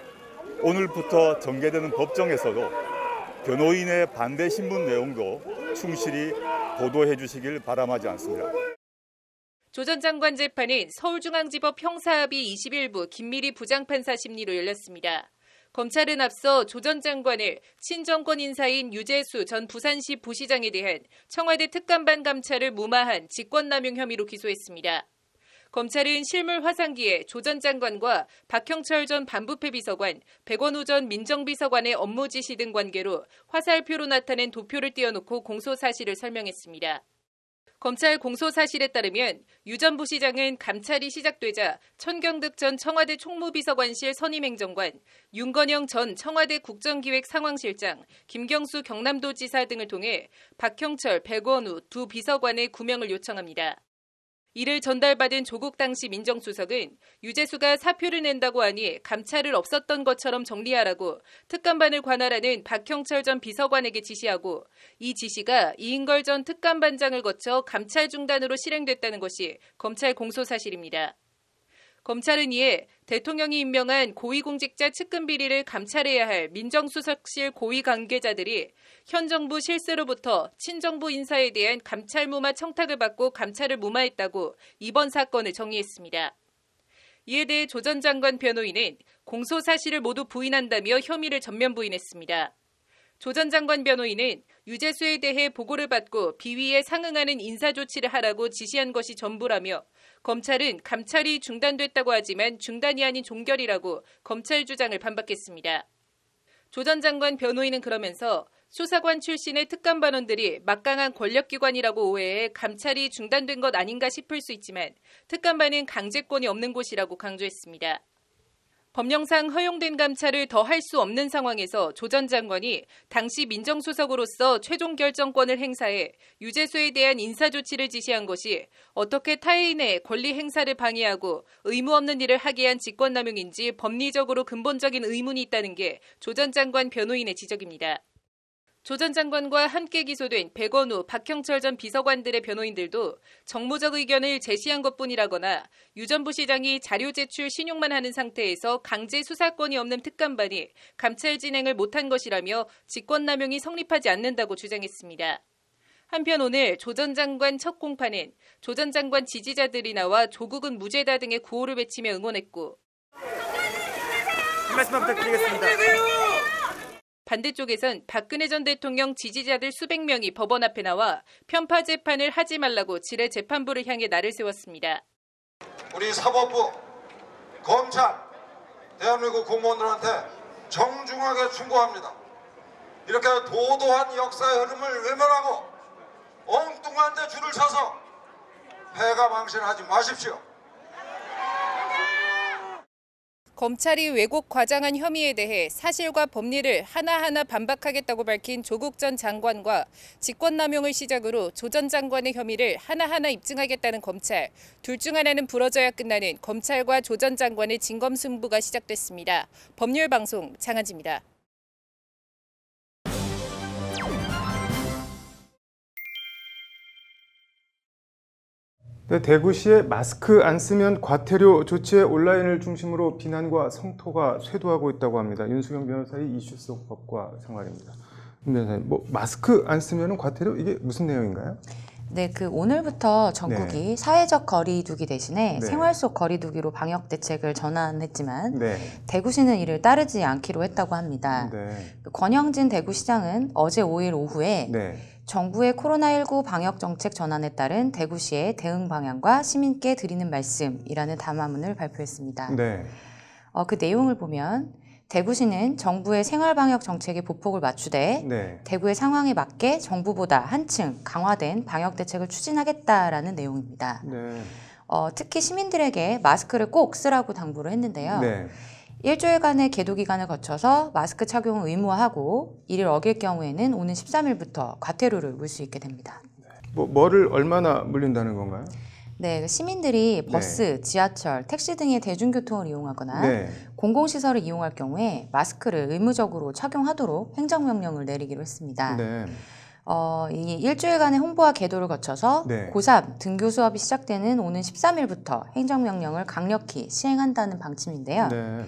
오늘부터 전개되는 법정에서도 변호인의 반대 신문 내용도 충실히 보도해 주시길 바람하지 않습니다. 조 전 장관 재판은 서울중앙지법 형사합의 21부 김미리 부장판사 심리로 열렸습니다. 검찰은 앞서 조 전 장관을 친정권 인사인 유재수 전 부산시 부시장에 대한 청와대 특감반 감찰을 무마한 직권남용 혐의로 기소했습니다. 검찰은 실물 화상기에 조 전 장관과 박형철 전 반부패 비서관, 백원우 전 민정비서관의 업무 지시 등 관계로 화살표로 나타낸 도표를 띄워놓고 공소 사실을 설명했습니다. 검찰 공소 사실에 따르면 유 전 부시장은 감찰이 시작되자 천경득 전 청와대 총무비서관실 선임행정관, 윤건영 전 청와대 국정기획상황실장, 김경수 경남도지사 등을 통해 박형철, 백원우 두 비서관의 구명을 요청합니다. 이를 전달받은 조국 당시 민정수석은 유재수가 사표를 낸다고 하니 감찰을 없었던 것처럼 정리하라고 특감반을 관할하는 박형철 전 비서관에게 지시하고 이 지시가 이인걸 전 특감반장을 거쳐 감찰 중단으로 실행됐다는 것이 검찰 공소 사실입니다. 검찰은 이에 대통령이 임명한 고위공직자 측근 비리를 감찰해야 할 민정수석실 고위 관계자들이 현 정부 실세로부터 친정부 인사에 대한 감찰 무마 청탁을 받고 감찰을 무마했다고 이번 사건을 정리했습니다. 이에 대해 조 전 장관 변호인은 공소 사실을 모두 부인한다며 혐의를 전면 부인했습니다. 조 전 장관 변호인은 유재수에 대해 보고를 받고 비위에 상응하는 인사 조치를 하라고 지시한 것이 전부라며 검찰은 감찰이 중단됐다고 하지만 중단이 아닌 종결이라고 검찰 주장을 반박했습니다. 조 전 장관 변호인은 그러면서 수사관 출신의 특감 반원들이 막강한 권력기관이라고 오해해 감찰이 중단된 것 아닌가 싶을 수 있지만 특감반은 강제권이 없는 곳이라고 강조했습니다. 법령상 허용된 감찰을 더 할 수 없는 상황에서 조 전 장관이 당시 민정수석으로서 최종 결정권을 행사해 유재수에 대한 인사조치를 지시한 것이 어떻게 타인의 권리 행사를 방해하고 의무 없는 일을 하게 한 직권남용인지 법리적으로 근본적인 의문이 있다는 게 조 전 장관 변호인의 지적입니다. 조전 장관과 함께 기소된 백원우, 박형철 전 비서관들의 변호인들도 정무적 의견을 제시한 것뿐이라거나 유 전 부시장이 자료 제출 신용만 하는 상태에서 강제 수사권이 없는 특감반이 감찰 진행을 못한 것이라며 직권남용이 성립하지 않는다고 주장했습니다. 한편 오늘 조 전 장관 첫 공판엔 조 전 장관 지지자들이 나와 조국은 무죄다 등의 구호를 외치며 응원했고 한 말씀만 부탁드리겠습니다. 반대쪽에선 박근혜 전 대통령 지지자들 수백 명이 법원 앞에 나와 편파 재판을 하지 말라고 지뢰 재판부를 향해 날을 세웠습니다. 우리 사법부, 검찰, 대한민국 공무원들한테 정중하게 충고합니다. 이렇게 도도한 역사의 흐름을 외면하고 엉뚱한 데 줄을 서서 폐가 망신하지 마십시오. 검찰이 왜곡 과장한 혐의에 대해 사실과 법리를 하나하나 반박하겠다고 밝힌 조국 전 장관과 직권남용을 시작으로 조 전 장관의 혐의를 하나하나 입증하겠다는 검찰, 둘 중 하나는 부러져야 끝나는 검찰과 조 전 장관의 진검승부가 시작됐습니다. 법률방송 장한지입니다. 네, 대구시에 마스크 안 쓰면 과태료 조치에 온라인을 중심으로 비난과 성토가 쇄도하고 있다고 합니다. 윤수경 변호사의 이슈 속 법과 생활입니다. 변호뭐 마스크 안 쓰면 과태료 이게 무슨 내용인가요? 네, 그 오늘부터 전국이 네. 사회적 거리두기 대신에 네. 생활 속 거리두기로 방역 대책을 전환했지만 네. 대구시는 이를 따르지 않기로 했다고 합니다. 네. 그 권영진 대구시장은 어제 5일 오후에 네. 정부의 코로나19 방역 정책 전환에 따른 대구시의 대응 방향과 시민께 드리는 말씀이라는 담화문을 발표했습니다. 네. 어, 그 내용을 보면 대구시는 정부의 생활방역 정책에 보폭을 맞추되 네. 대구의 상황에 맞게 정부보다 한층 강화된 방역 대책을 추진하겠다라는 내용입니다. 네. 어, 특히 시민들에게 마스크를 꼭 쓰라고 당부를 했는데요. 네. 일주일간의 계도 기간을 거쳐서 마스크 착용을 의무화하고 이를 어길 경우에는 오는 13일부터 과태료를 물 수 있게 됩니다. 뭐, 뭐를 얼마나 물린다는 건가요? 네, 그 시민들이 네. 버스, 네. 지하철, 택시 등의 대중교통을 이용하거나 네. 공공시설을 이용할 경우에 마스크를 의무적으로 착용하도록 행정명령을 내리기로 했습니다. 네. 어, 이 일주일간의 홍보와 계도를 거쳐서 네. 고3 등교 수업이 시작되는 오는 13일부터 행정명령을 강력히 시행한다는 방침인데요. 네.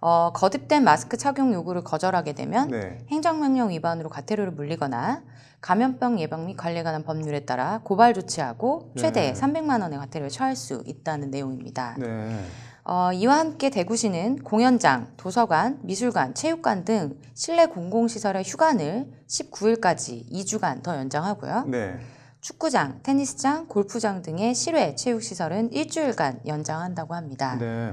어, 거듭된 마스크 착용 요구를 거절하게 되면 네. 행정명령 위반으로 과태료를 물리거나 감염병 예방 및 관리에 관한 법률에 따라 고발 조치하고 네. 최대 네. 300만 원의 과태료를 처할 수 있다는 내용입니다. 네. 어, 이와 함께 대구시는 공연장, 도서관, 미술관, 체육관 등 실내 공공시설의 휴관을 19일까지 2주간 더 연장하고요. 네. 축구장, 테니스장, 골프장 등의 실외 체육시설은 일주일간 연장한다고 합니다. 네.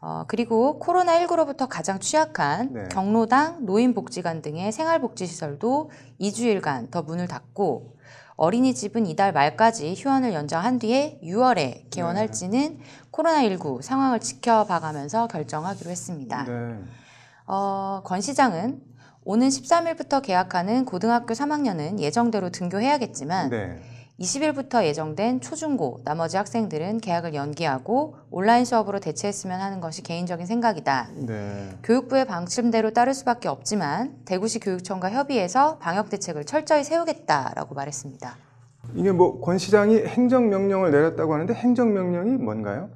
어, 그리고 코로나19로부터 가장 취약한 네. 경로당, 노인복지관 등의 생활복지시설도 2주일간 더 문을 닫고 어린이집은 이달 말까지 휴원을 연장한 뒤에 6월에 개원할지는 네. 코로나19 상황을 지켜봐가면서 결정하기로 했습니다. 네. 어, 권 시장은 오는 13일부터 개학하는 고등학교 3학년은 예정대로 등교해야겠지만 네. 20일부터 예정된 초중고 나머지 학생들은 계약을 연기하고 온라인 수업으로 대체했으면 하는 것이 개인적인 생각이다. 네. 교육부의 방침대로 따를 수밖에 없지만 대구시 교육청과 협의해서 방역 대책을 철저히 세우겠다라고 말했습니다. 이게 뭐 권 시장이 행정명령을 내렸다고 하는데 행정명령이 뭔가요?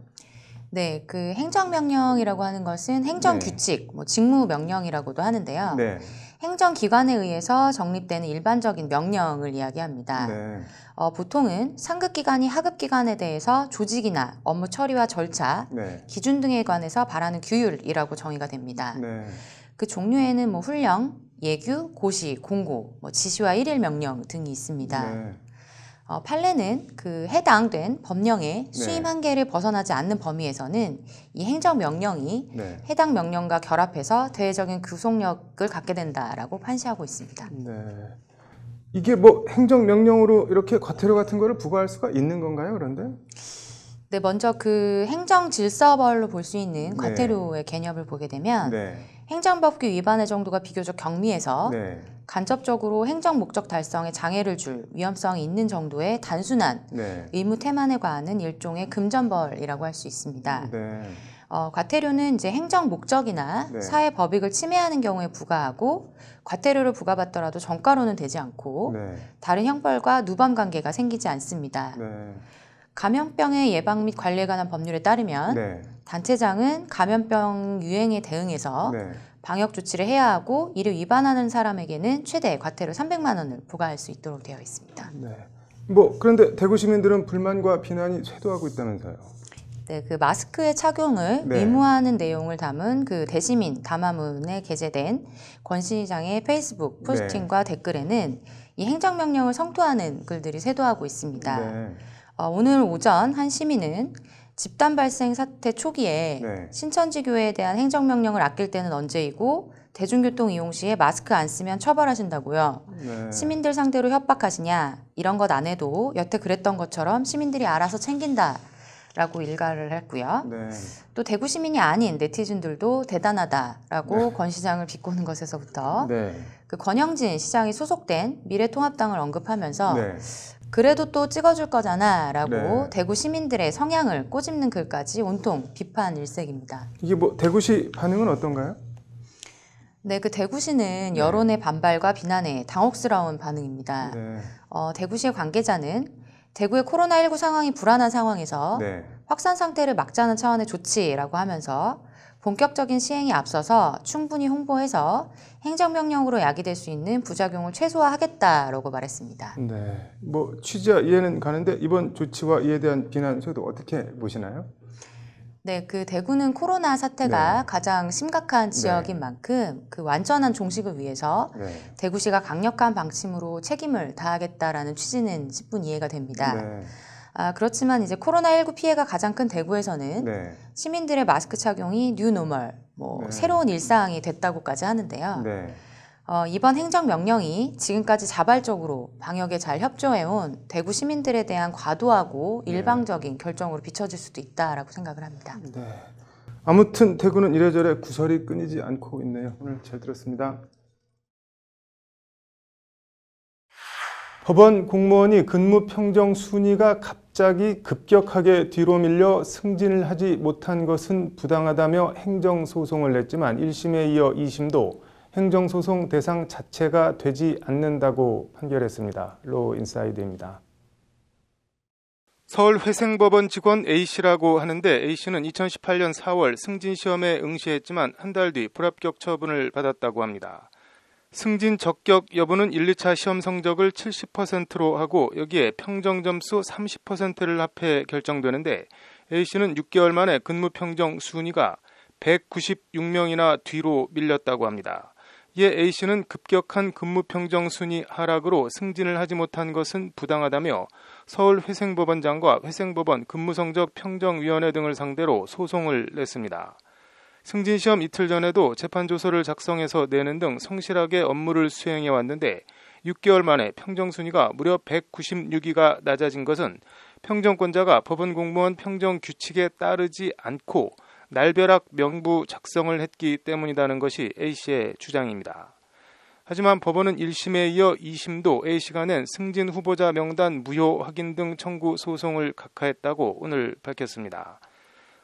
네, 그 행정명령이라고 하는 것은 행정규칙, 네. 뭐 직무명령이라고도 하는데요. 네. 행정기관에 의해서 정립되는 일반적인 명령을 이야기합니다. 네. 어, 보통은 상급기관이 하급기관에 대해서 조직이나 업무 처리와 절차, 네. 기준 등에 관해서 바라는 규율이라고 정의가 됩니다. 네. 그 종류에는 뭐 훈령, 예규, 고시, 공고, 뭐 지시와 일일 명령 등이 있습니다. 네. 어, 판례는 그 해당된 법령의 수임 네. 한계를 벗어나지 않는 범위에서는 이 행정명령이 네. 해당 명령과 결합해서 대외적인 구속력을 갖게 된다라고 판시하고 있습니다. 네. 이게 뭐 행정명령으로 이렇게 과태료 같은 거를 부과할 수가 있는 건가요, 그런데? 네, 먼저 그 행정 질서별로 볼 수 있는 네. 과태료의 개념을 보게 되면 네. 행정법규 위반의 정도가 비교적 경미해서 네. 간접적으로 행정 목적 달성에 장애를 줄 위험성이 있는 정도의 단순한 네. 의무 태만에 관한 일종의 금전벌이라고 할 수 있습니다. 네. 어, 과태료는 이제 행정 목적이나 네. 사회 법익을 침해하는 경우에 부과하고 과태료를 부과받더라도 정가로는 되지 않고 네. 다른 형벌과 누방 관계가 생기지 않습니다. 네. 감염병의 예방 및 관리에 관한 법률에 따르면 네. 단체장은 감염병 유행에 대응해서 네. 방역 조치를 해야 하고 이를 위반하는 사람에게는 최대 과태료 300만 원을 부과할 수 있도록 되어 있습니다. 네. 뭐 그런데 대구 시민들은 불만과 비난이 쇄도하고 있다면서요. 네, 그 마스크의 착용을 네. 의무화하는 내용을 담은 그 대시민 담화문에 게재된 권 시장의 페이스북 네. 포스팅과 댓글에는 이 행정명령을 성토하는 글들이 쇄도하고 있습니다. 네. 어, 오늘 오전 한 시민은 집단 발생 사태 초기에 네. 신천지교회에 대한 행정명령을 아낄 때는 언제이고 대중교통 이용 시에 마스크 안 쓰면 처벌하신다고요. 네. 시민들 상대로 협박하시냐 이런 것 안 해도 여태 그랬던 것처럼 시민들이 알아서 챙긴다. 라고 일가를 했고요. 네. 또 대구 시민이 아닌 네티즌들도 대단하다라고 네. 권 시장을 비꼬는 것에서부터 네. 그 권영진 시장이 소속된 미래통합당을 언급하면서 네. 그래도 또 찍어줄 거잖아 라고 네. 대구 시민들의 성향을 꼬집는 글까지 온통 비판 일색입니다. 이게 뭐 대구시 반응은 어떤가요? 네, 그 대구시는 네. 여론의 반발과 비난에 당혹스러운 반응입니다. 네. 어, 대구시의 관계자는 대구의 코로나19 상황이 불안한 상황에서 네. 확산 상태를 막자는 차원의 조치라고 하면서 본격적인 시행에 앞서서 충분히 홍보해서 행정명령으로 야기될 수 있는 부작용을 최소화하겠다라고 말했습니다. 네, 뭐 취지와 이해는 가는데 이번 조치와 이에 대한 비난 속도 어떻게 보시나요? 네, 그 대구는 코로나 사태가 네. 가장 심각한 네. 지역인 네. 만큼 그 완전한 종식을 위해서 네. 대구시가 강력한 방침으로 책임을 다하겠다라는 취지는 10분 이해가 됩니다. 네. 아, 그렇지만 이제 코로나19 피해가 가장 큰 대구에서는 네. 시민들의 마스크 착용이 뉴노멀, 뭐 네. 새로운 일상이 됐다고까지 하는데요. 네. 어, 이번 행정명령이 지금까지 자발적으로 방역에 잘 협조해온 대구 시민들에 대한 과도하고 네. 일방적인 결정으로 비춰질 수도 있다라고 생각을 합니다. 네. 아무튼 대구는 이래저래 구설이 끊이지 않고 있네요. 오늘 잘 들었습니다. 법원 공무원이 근무 평정 순위가 갑 갑자기 급격하게 뒤로 밀려 승진을 하지 못한 것은 부당하다며 행정소송을 냈지만 1심에 이어 2심도 행정소송 대상 자체가 되지 않는다고 판결했습니다. 로인사이드입니다. 서울 회생법원 직원 A씨라고 하는데 A씨는 2018년 4월 승진시험에 응시했지만 한 달 뒤 불합격 처분을 받았다고 합니다. 승진 적격 여부는 1, 2차 시험 성적을 70%로 하고 여기에 평정 점수 30%를 합해 결정되는데 A씨는 6개월 만에 근무 평정 순위가 196명이나 뒤로 밀렸다고 합니다. 이에 A씨는 급격한 근무 평정 순위 하락으로 승진을 하지 못한 것은 부당하다며 서울회생법원장과 회생법원 근무성적 평정위원회 등을 상대로 소송을 냈습니다. 승진 시험 이틀 전에도 재판 조서를 작성해서 내는 등 성실하게 업무를 수행해 왔는데 6개월 만에 평정 순위가 무려 196위가 낮아진 것은 평정권자가 법원 공무원 평정 규칙에 따르지 않고 날벼락 명부 작성을 했기 때문이라는 것이 A씨의 주장입니다. 하지만 법원은 1심에 이어 2심도 A씨가낸 승진 후보자 명단 무효 확인 등 청구 소송을 각하했다고 오늘 밝혔습니다.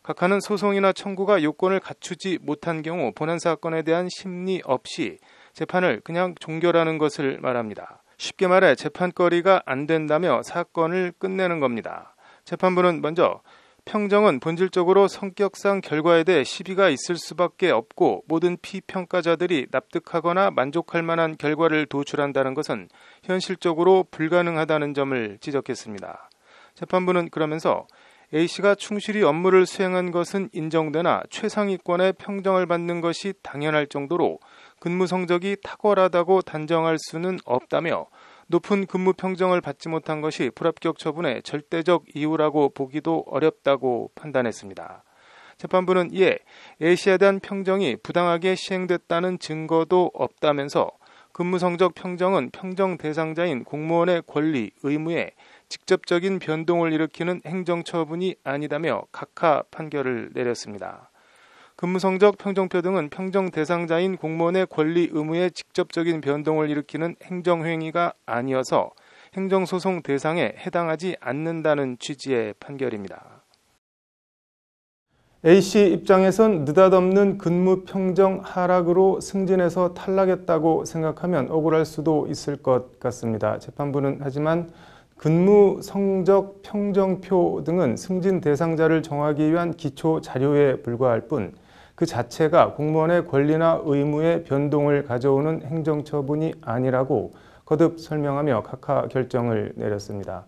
각하는 소송이나 청구가 요건을 갖추지 못한 경우 본안 사건에 대한 심리 없이 재판을 그냥 종결하는 것을 말합니다. 쉽게 말해 재판거리가 안 된다며 사건을 끝내는 겁니다. 재판부는 먼저 평정은 본질적으로 성격상 결과에 대해 시비가 있을 수밖에 없고 모든 피평가자들이 납득하거나 만족할 만한 결과를 도출한다는 것은 현실적으로 불가능하다는 점을 지적했습니다. 재판부는 그러면서 A씨가 충실히 업무를 수행한 것은 인정되나 최상위권의 평정을 받는 것이 당연할 정도로 근무 성적이 탁월하다고 단정할 수는 없다며 높은 근무 평정을 받지 못한 것이 불합격 처분의 절대적 이유라고 보기도 어렵다고 판단했습니다. 재판부는 이에 A씨에 대한 평정이 부당하게 시행됐다는 증거도 없다면서 근무 성적 평정은 평정 대상자인 공무원의 권리, 의무에 직접적인 변동을 일으키는 행정처분이 아니다며 각하 판결을 내렸습니다. 근무성적 평정표 등은 평정 대상자인 공무원의 권리 의무에 직접적인 변동을 일으키는 행정행위가 아니어서 행정소송 대상에 해당하지 않는다는 취지의 판결입니다. A씨 입장에선 느닷없는 근무 평정 하락으로 승진해서 탈락했다고 생각하면 억울할 수도 있을 것 같습니다. 재판부는 하지만 근무 성적 평정표 등은 승진 대상자를 정하기 위한 기초 자료에 불과할 뿐 그 자체가 공무원의 권리나 의무의 변동을 가져오는 행정처분이 아니라고 거듭 설명하며 각하 결정을 내렸습니다.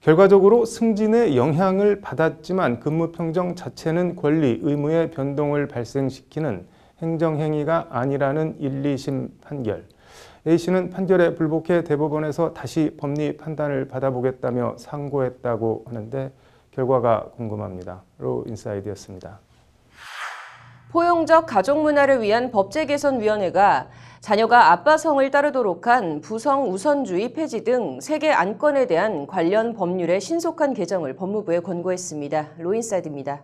결과적으로 승진의 영향을 받았지만 근무평정 자체는 권리, 의무의 변동을 발생시키는 행정행위가 아니라는 1, 2심 판결, A씨는 판결에 불복해 대법원에서 다시 법리 판단을 받아보겠다며 상고했다고 하는데 결과가 궁금합니다. 로 인사이드였습니다. 포용적 가족문화를 위한 법제개선위원회가 자녀가 아빠 성을 따르도록 한 부성 우선주의 폐지 등세계 안건에 대한 관련 법률의 신속한 개정을 법무부에 권고했습니다. 로인사이드입니다.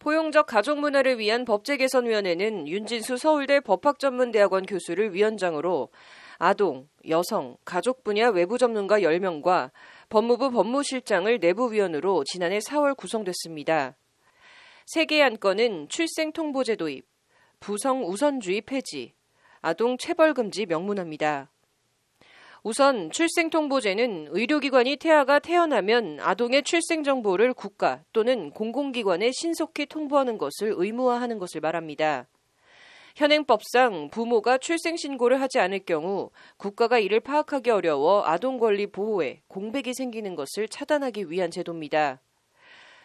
포용적 가족 문화를 위한 법제 개선위원회는 윤진수 서울대 법학전문대학원 교수를 위원장으로 아동, 여성, 가족 분야 외부 전문가 10명과 법무부 법무실장을 내부위원으로 지난해 4월 구성됐습니다. 세계 안건은 출생통보제 도입, 부성 우선주의 폐지, 아동 체벌금지 명문화입니다. 우선 출생통보제는 의료기관이 태아가 태어나면 아동의 출생 정보를 국가 또는 공공기관에 신속히 통보하는 것을 의무화하는 것을 말합니다. 현행법상 부모가 출생신고를 하지 않을 경우 국가가 이를 파악하기 어려워 아동권리보호에 공백이 생기는 것을 차단하기 위한 제도입니다.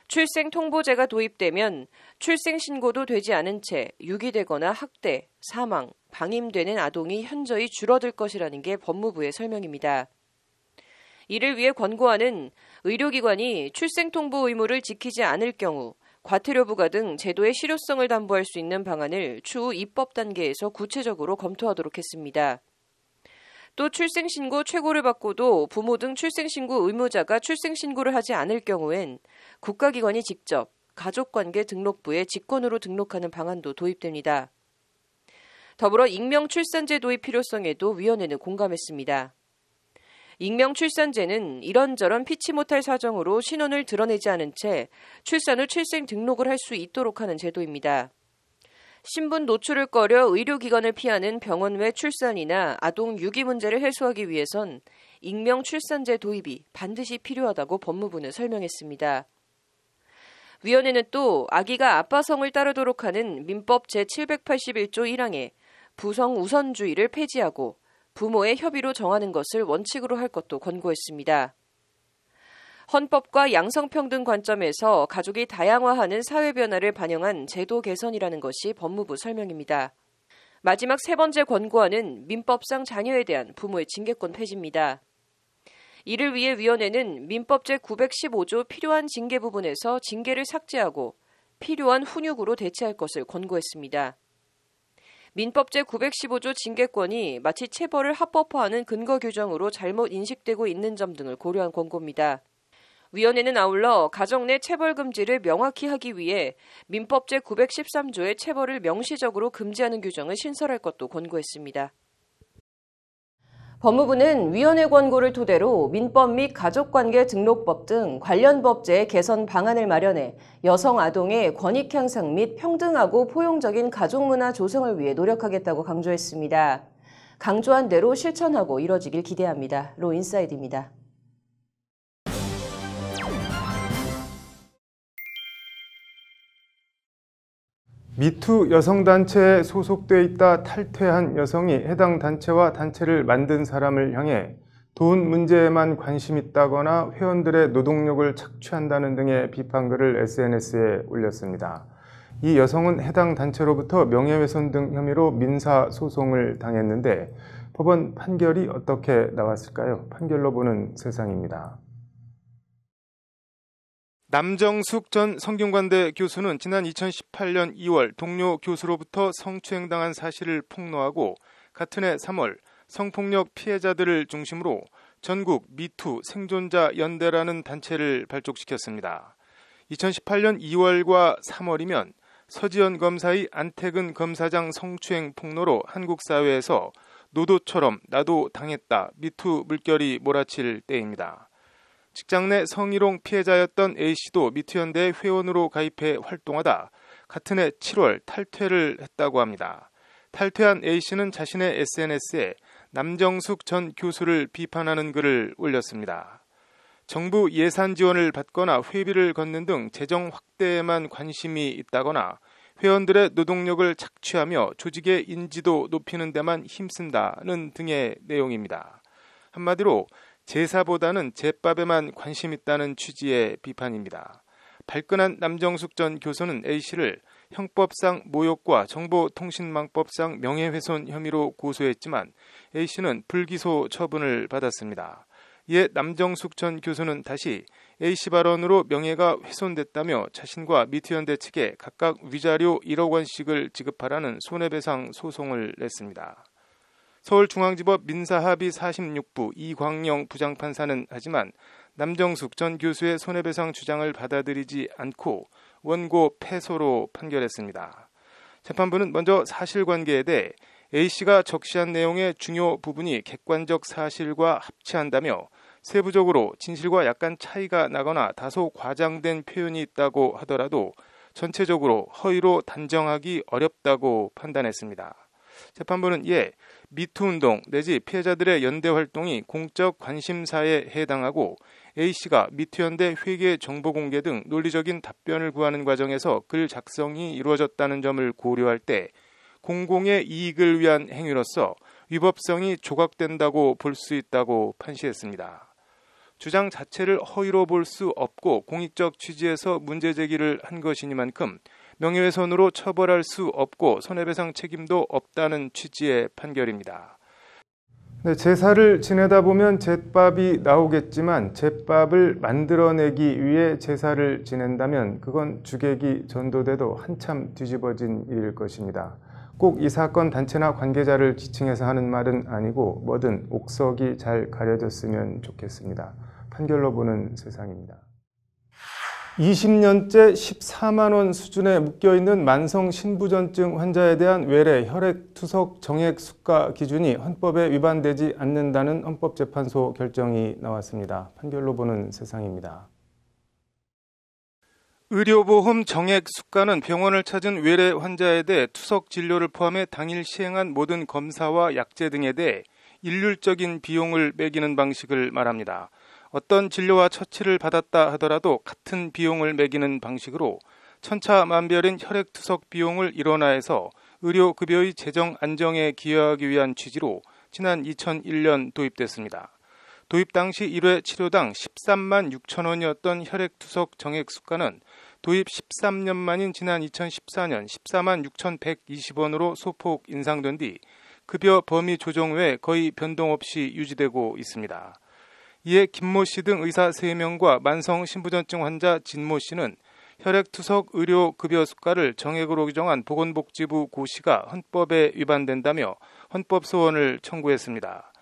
출생통보제가 도입되면 출생신고도 되지 않은 채 유기되거나 학대, 사망, 방임되는 아동이 현저히 줄어들 것이라는 게 법무부의 설명입니다. 이를 위해 권고안은 의료기관이 출생통보 의무를 지키지 않을 경우 과태료 부과 등 제도의 실효성을 담보할 수 있는 방안을 추후 입법 단계에서 구체적으로 검토하도록 했습니다. 또 출생신고 최고를 받고도 부모 등 출생신고 의무자가 출생신고를 하지 않을 경우엔 국가기관이 직접 가족관계 등록부에 직권으로 등록하는 방안도 도입됩니다. 더불어 익명출산제 도입 필요성에도 위원회는 공감했습니다. 익명출산제는 이런저런 피치 못할 사정으로 신원을 드러내지 않은 채 출산 후 출생 등록을 할 수 있도록 하는 제도입니다. 신분 노출을 꺼려 의료기관을 피하는 병원 외 출산이나 아동 유기 문제를 해소하기 위해선 익명 출산제 도입이 반드시 필요하다고 법무부는 설명했습니다. 위원회는 또 아기가 아빠 성을 따르도록 하는 민법 제781조 1항에 부성 우선주의를 폐지하고 부모의 협의로 정하는 것을 원칙으로 할 것도 권고했습니다. 헌법과 양성평등 관점에서 가족이 다양화하는 사회 변화를 반영한 제도 개선이라는 것이 법무부 설명입니다. 마지막 세 번째 권고안은 민법상 자녀에 대한 부모의 징계권 폐지입니다. 이를 위해 위원회는 민법 제915조 필요한 징계 부분에서 징계를 삭제하고 필요한 훈육으로 대체할 것을 권고했습니다. 민법 제915조 징계권이 마치 체벌을 합법화하는 근거 규정으로 잘못 인식되고 있는 점 등을 고려한 권고입니다. 위원회는 아울러 가정 내 체벌 금지를 명확히 하기 위해 민법 제913조의 체벌을 명시적으로 금지하는 규정을 신설할 것도 권고했습니다. 법무부는 위원회 권고를 토대로 민법 및 가족관계 등록법 등 관련 법제 개선 방안을 마련해 여성 아동의 권익 향상 및 평등하고 포용적인 가족문화 조성을 위해 노력하겠다고 강조했습니다. 강조한 대로 실천하고 이뤄지길 기대합니다. 로인사이드입니다. 미투 여성단체에 소속돼 있다 탈퇴한 여성이 해당 단체와 단체를 만든 사람을 향해 돈 문제에만 관심 있다거나 회원들의 노동력을 착취한다는 등의 비판글을 SNS에 올렸습니다. 이 여성은 해당 단체로부터 명예훼손 등 혐의로 민사소송을 당했는데 법원 판결이 어떻게 나왔을까요? 판결로 보는 세상입니다. 남정숙 전 성균관대 교수는 지난 2018년 2월 동료 교수로부터 성추행당한 사실을 폭로하고 같은 해 3월 성폭력 피해자들을 중심으로 전국 미투 생존자 연대라는 단체를 발족시켰습니다. 2018년 2월과 3월이면 서지현 검사의 안태근 검사장 성추행 폭로로 한국 사회에서 노도처럼 나도 당했다 미투 물결이 몰아칠 때입니다. 직장 내 성희롱 피해자였던 A씨도 미투연대 회원으로 가입해 활동하다 같은 해 7월 탈퇴를 했다고 합니다. 탈퇴한 A씨는 자신의 SNS에 남정숙 전 교수를 비판하는 글을 올렸습니다. 정부 예산 지원을 받거나 회비를 걷는 등 재정 확대에만 관심이 있다거나 회원들의 노동력을 착취하며 조직의 인지도 높이는 데만 힘쓴다는 등의 내용입니다. 한마디로 제사보다는 제밥에만 관심 있다는 취지의 비판입니다. 발끈한 남정숙 전 교수는 A씨를 형법상 모욕과 정보통신망법상 명예훼손 혐의로 고소했지만 A씨는 불기소 처분을 받았습니다. 이에 남정숙 전 교수는 다시 A씨 발언으로 명예가 훼손됐다며 자신과 미티연대 측에 각각 위자료 1억 원씩을 지급하라는 손해배상 소송을 냈습니다. 서울중앙지법 민사합의 46부 이광영 부장판사는 하지만 남정숙 전 교수의 손해배상 주장을 받아들이지 않고 원고 패소로 판결했습니다. 재판부는 먼저 사실관계에 대해 A씨가 적시한 내용의 중요 부분이 객관적 사실과 합치한다며 세부적으로 진실과 약간 차이가 나거나 다소 과장된 표현이 있다고 하더라도 전체적으로 허위로 단정하기 어렵다고 판단했습니다. 재판부는 예, 미투 운동 내지 피해자들의 연대 활동이 공적 관심사에 해당하고 A 씨가 미투연대 회계 정보 공개 등 논리적인 답변을 구하는 과정에서 글 작성이 이루어졌다는 점을 고려할 때 공공의 이익을 위한 행위로서 위법성이 조각된다고 볼 수 있다고 판시했습니다. 주장 자체를 허위로 볼 수 없고 공익적 취지에서 문제 제기를 한 것이니만큼 명예훼손으로 처벌할 수 없고 손해배상 책임도 없다는 취지의 판결입니다. 네, 제사를 지내다 보면 제밥이 나오겠지만 제밥을 만들어내기 위해 제사를 지낸다면 그건 주객이 전도돼도 한참 뒤집어진 일일 것입니다. 꼭 이 사건 단체나 관계자를 지칭해서 하는 말은 아니고 뭐든 옥석이 잘 가려졌으면 좋겠습니다. 판결로 보는 세상입니다. 20년째 14만 원 수준에 묶여 있는 만성 신부전증 환자에 대한 외래 혈액 투석 정액 수가 기준이 헌법에 위반되지 않는다는 헌법재판소 결정이 나왔습니다. 판결로 보는 세상입니다. 의료보험 정액 수가는 병원을 찾은 외래 환자에 대해 투석 진료를 포함해 당일 시행한 모든 검사와 약제 등에 대해 일률적인 비용을 매기는 방식을 말합니다. 어떤 진료와 처치를 받았다 하더라도 같은 비용을 매기는 방식으로 천차만별인 혈액 투석 비용을 일원화해서 의료급여의 재정 안정에 기여하기 위한 취지로 지난 2001년 도입됐습니다. 도입 당시 1회 치료당 13만 6천 원이었던 혈액 투석 정액 수가는 도입 13년 만인 지난 2014년 14만 6,120원으로 소폭 인상된 뒤 급여 범위 조정 외 거의 변동 없이 유지되고 있습니다. 이에 김모 씨 등 의사 3명과 만성 신부전증 환자 진모 씨는 혈액투석 의료 급여 수가를 정액으로 규정한 보건복지부 고시가 헌법에 위반된다며 헌법 소원을 청구했습니다.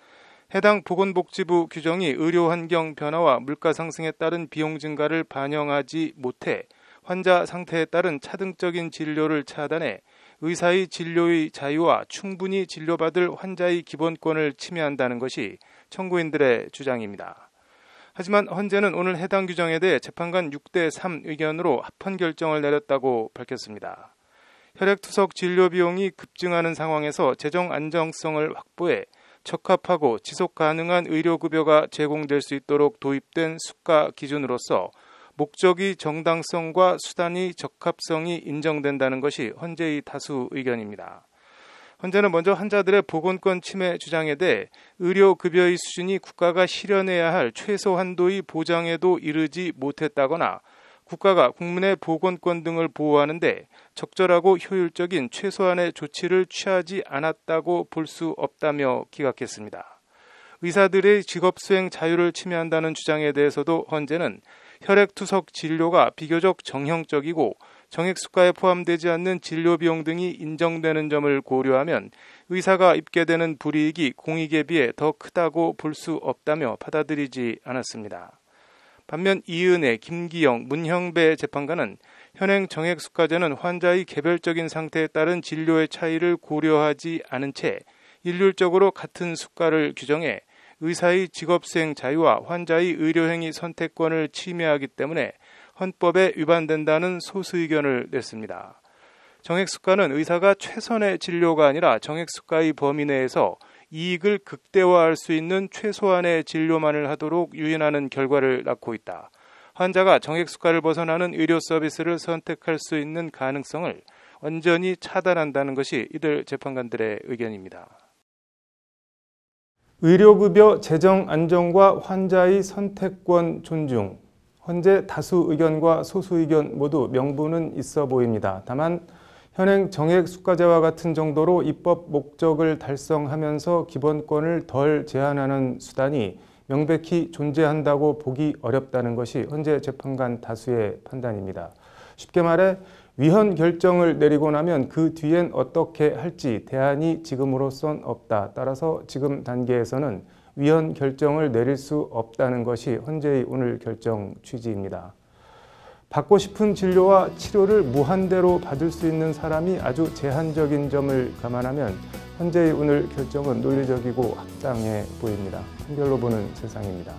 해당 보건복지부 규정이 의료 환경 변화와 물가 상승에 따른 비용 증가를 반영하지 못해 환자 상태에 따른 차등적인 진료를 차단해 의사의 진료의 자유와 충분히 진료받을 환자의 기본권을 침해한다는 것이 청구인들의 주장입니다. 하지만 헌재는 오늘 해당 규정에 대해 재판관 6대 3 의견으로 합헌 결정을 내렸다고 밝혔습니다. 혈액투석 진료 비용이 급증하는 상황에서 재정 안정성을 확보해 적합하고 지속 가능한 의료급여가 제공될 수 있도록 도입된 수가 기준으로서 목적이 정당성과 수단이 적합성이 인정된다는 것이 헌재의 다수 의견입니다. 현재는 먼저 환자들의 보건권 침해 주장에 대해 의료급여의 수준이 국가가 실현해야 할 최소 한도의 보장에도 이르지 못했다거나 국가가 국민의 보건권 등을 보호하는데 적절하고 효율적인 최소한의 조치를 취하지 않았다고 볼 수 없다며 기각했습니다. 의사들의 직업수행 자유를 침해한다는 주장에 대해서도 헌재는 혈액투석 진료가 비교적 정형적이고 정액수가에 포함되지 않는 진료 비용 등이 인정되는 점을 고려하면 의사가 입게 되는 불이익이 공익에 비해 더 크다고 볼 수 없다며 받아들이지 않았습니다. 반면 이은혜, 김기영, 문형배 재판관은 현행 정액수가제는 환자의 개별적인 상태에 따른 진료의 차이를 고려하지 않은 채 일률적으로 같은 수가를 규정해 의사의 직업수행 자유와 환자의 의료행위 선택권을 침해하기 때문에 헌법에 위반된다는 소수 의견을 냈습니다. 정액수가는 의사가 최선의 진료가 아니라 정액수가의 범위 내에서 이익을 극대화할 수 있는 최소한의 진료만을 하도록 유인하는 결과를 낳고 있다. 환자가 정액수가를 벗어나는 의료 서비스를 선택할 수 있는 가능성을 완전히 차단한다는 것이 이들 재판관들의 의견입니다. 의료급여 재정 안정과 환자의 선택권 존중, 현재 다수 의견과 소수 의견 모두 명분은 있어 보입니다. 다만 현행 정액 수가제와 같은 정도로 입법 목적을 달성하면서 기본권을 덜 제한하는 수단이 명백히 존재한다고 보기 어렵다는 것이 현재 재판관 다수의 판단입니다. 쉽게 말해 위헌 결정을 내리고 나면 그 뒤엔 어떻게 할지 대안이 지금으로선 없다. 따라서 지금 단계에서는 위헌 결정을 내릴 수 없다는 것이 헌재의 오늘 결정 취지입니다. 받고 싶은 진료와 치료를 무한대로 받을 수 있는 사람이 아주 제한적인 점을 감안하면 현재의 오늘 결정은 논리적이고 합당해 보입니다. 한별로 보는 세상입니다.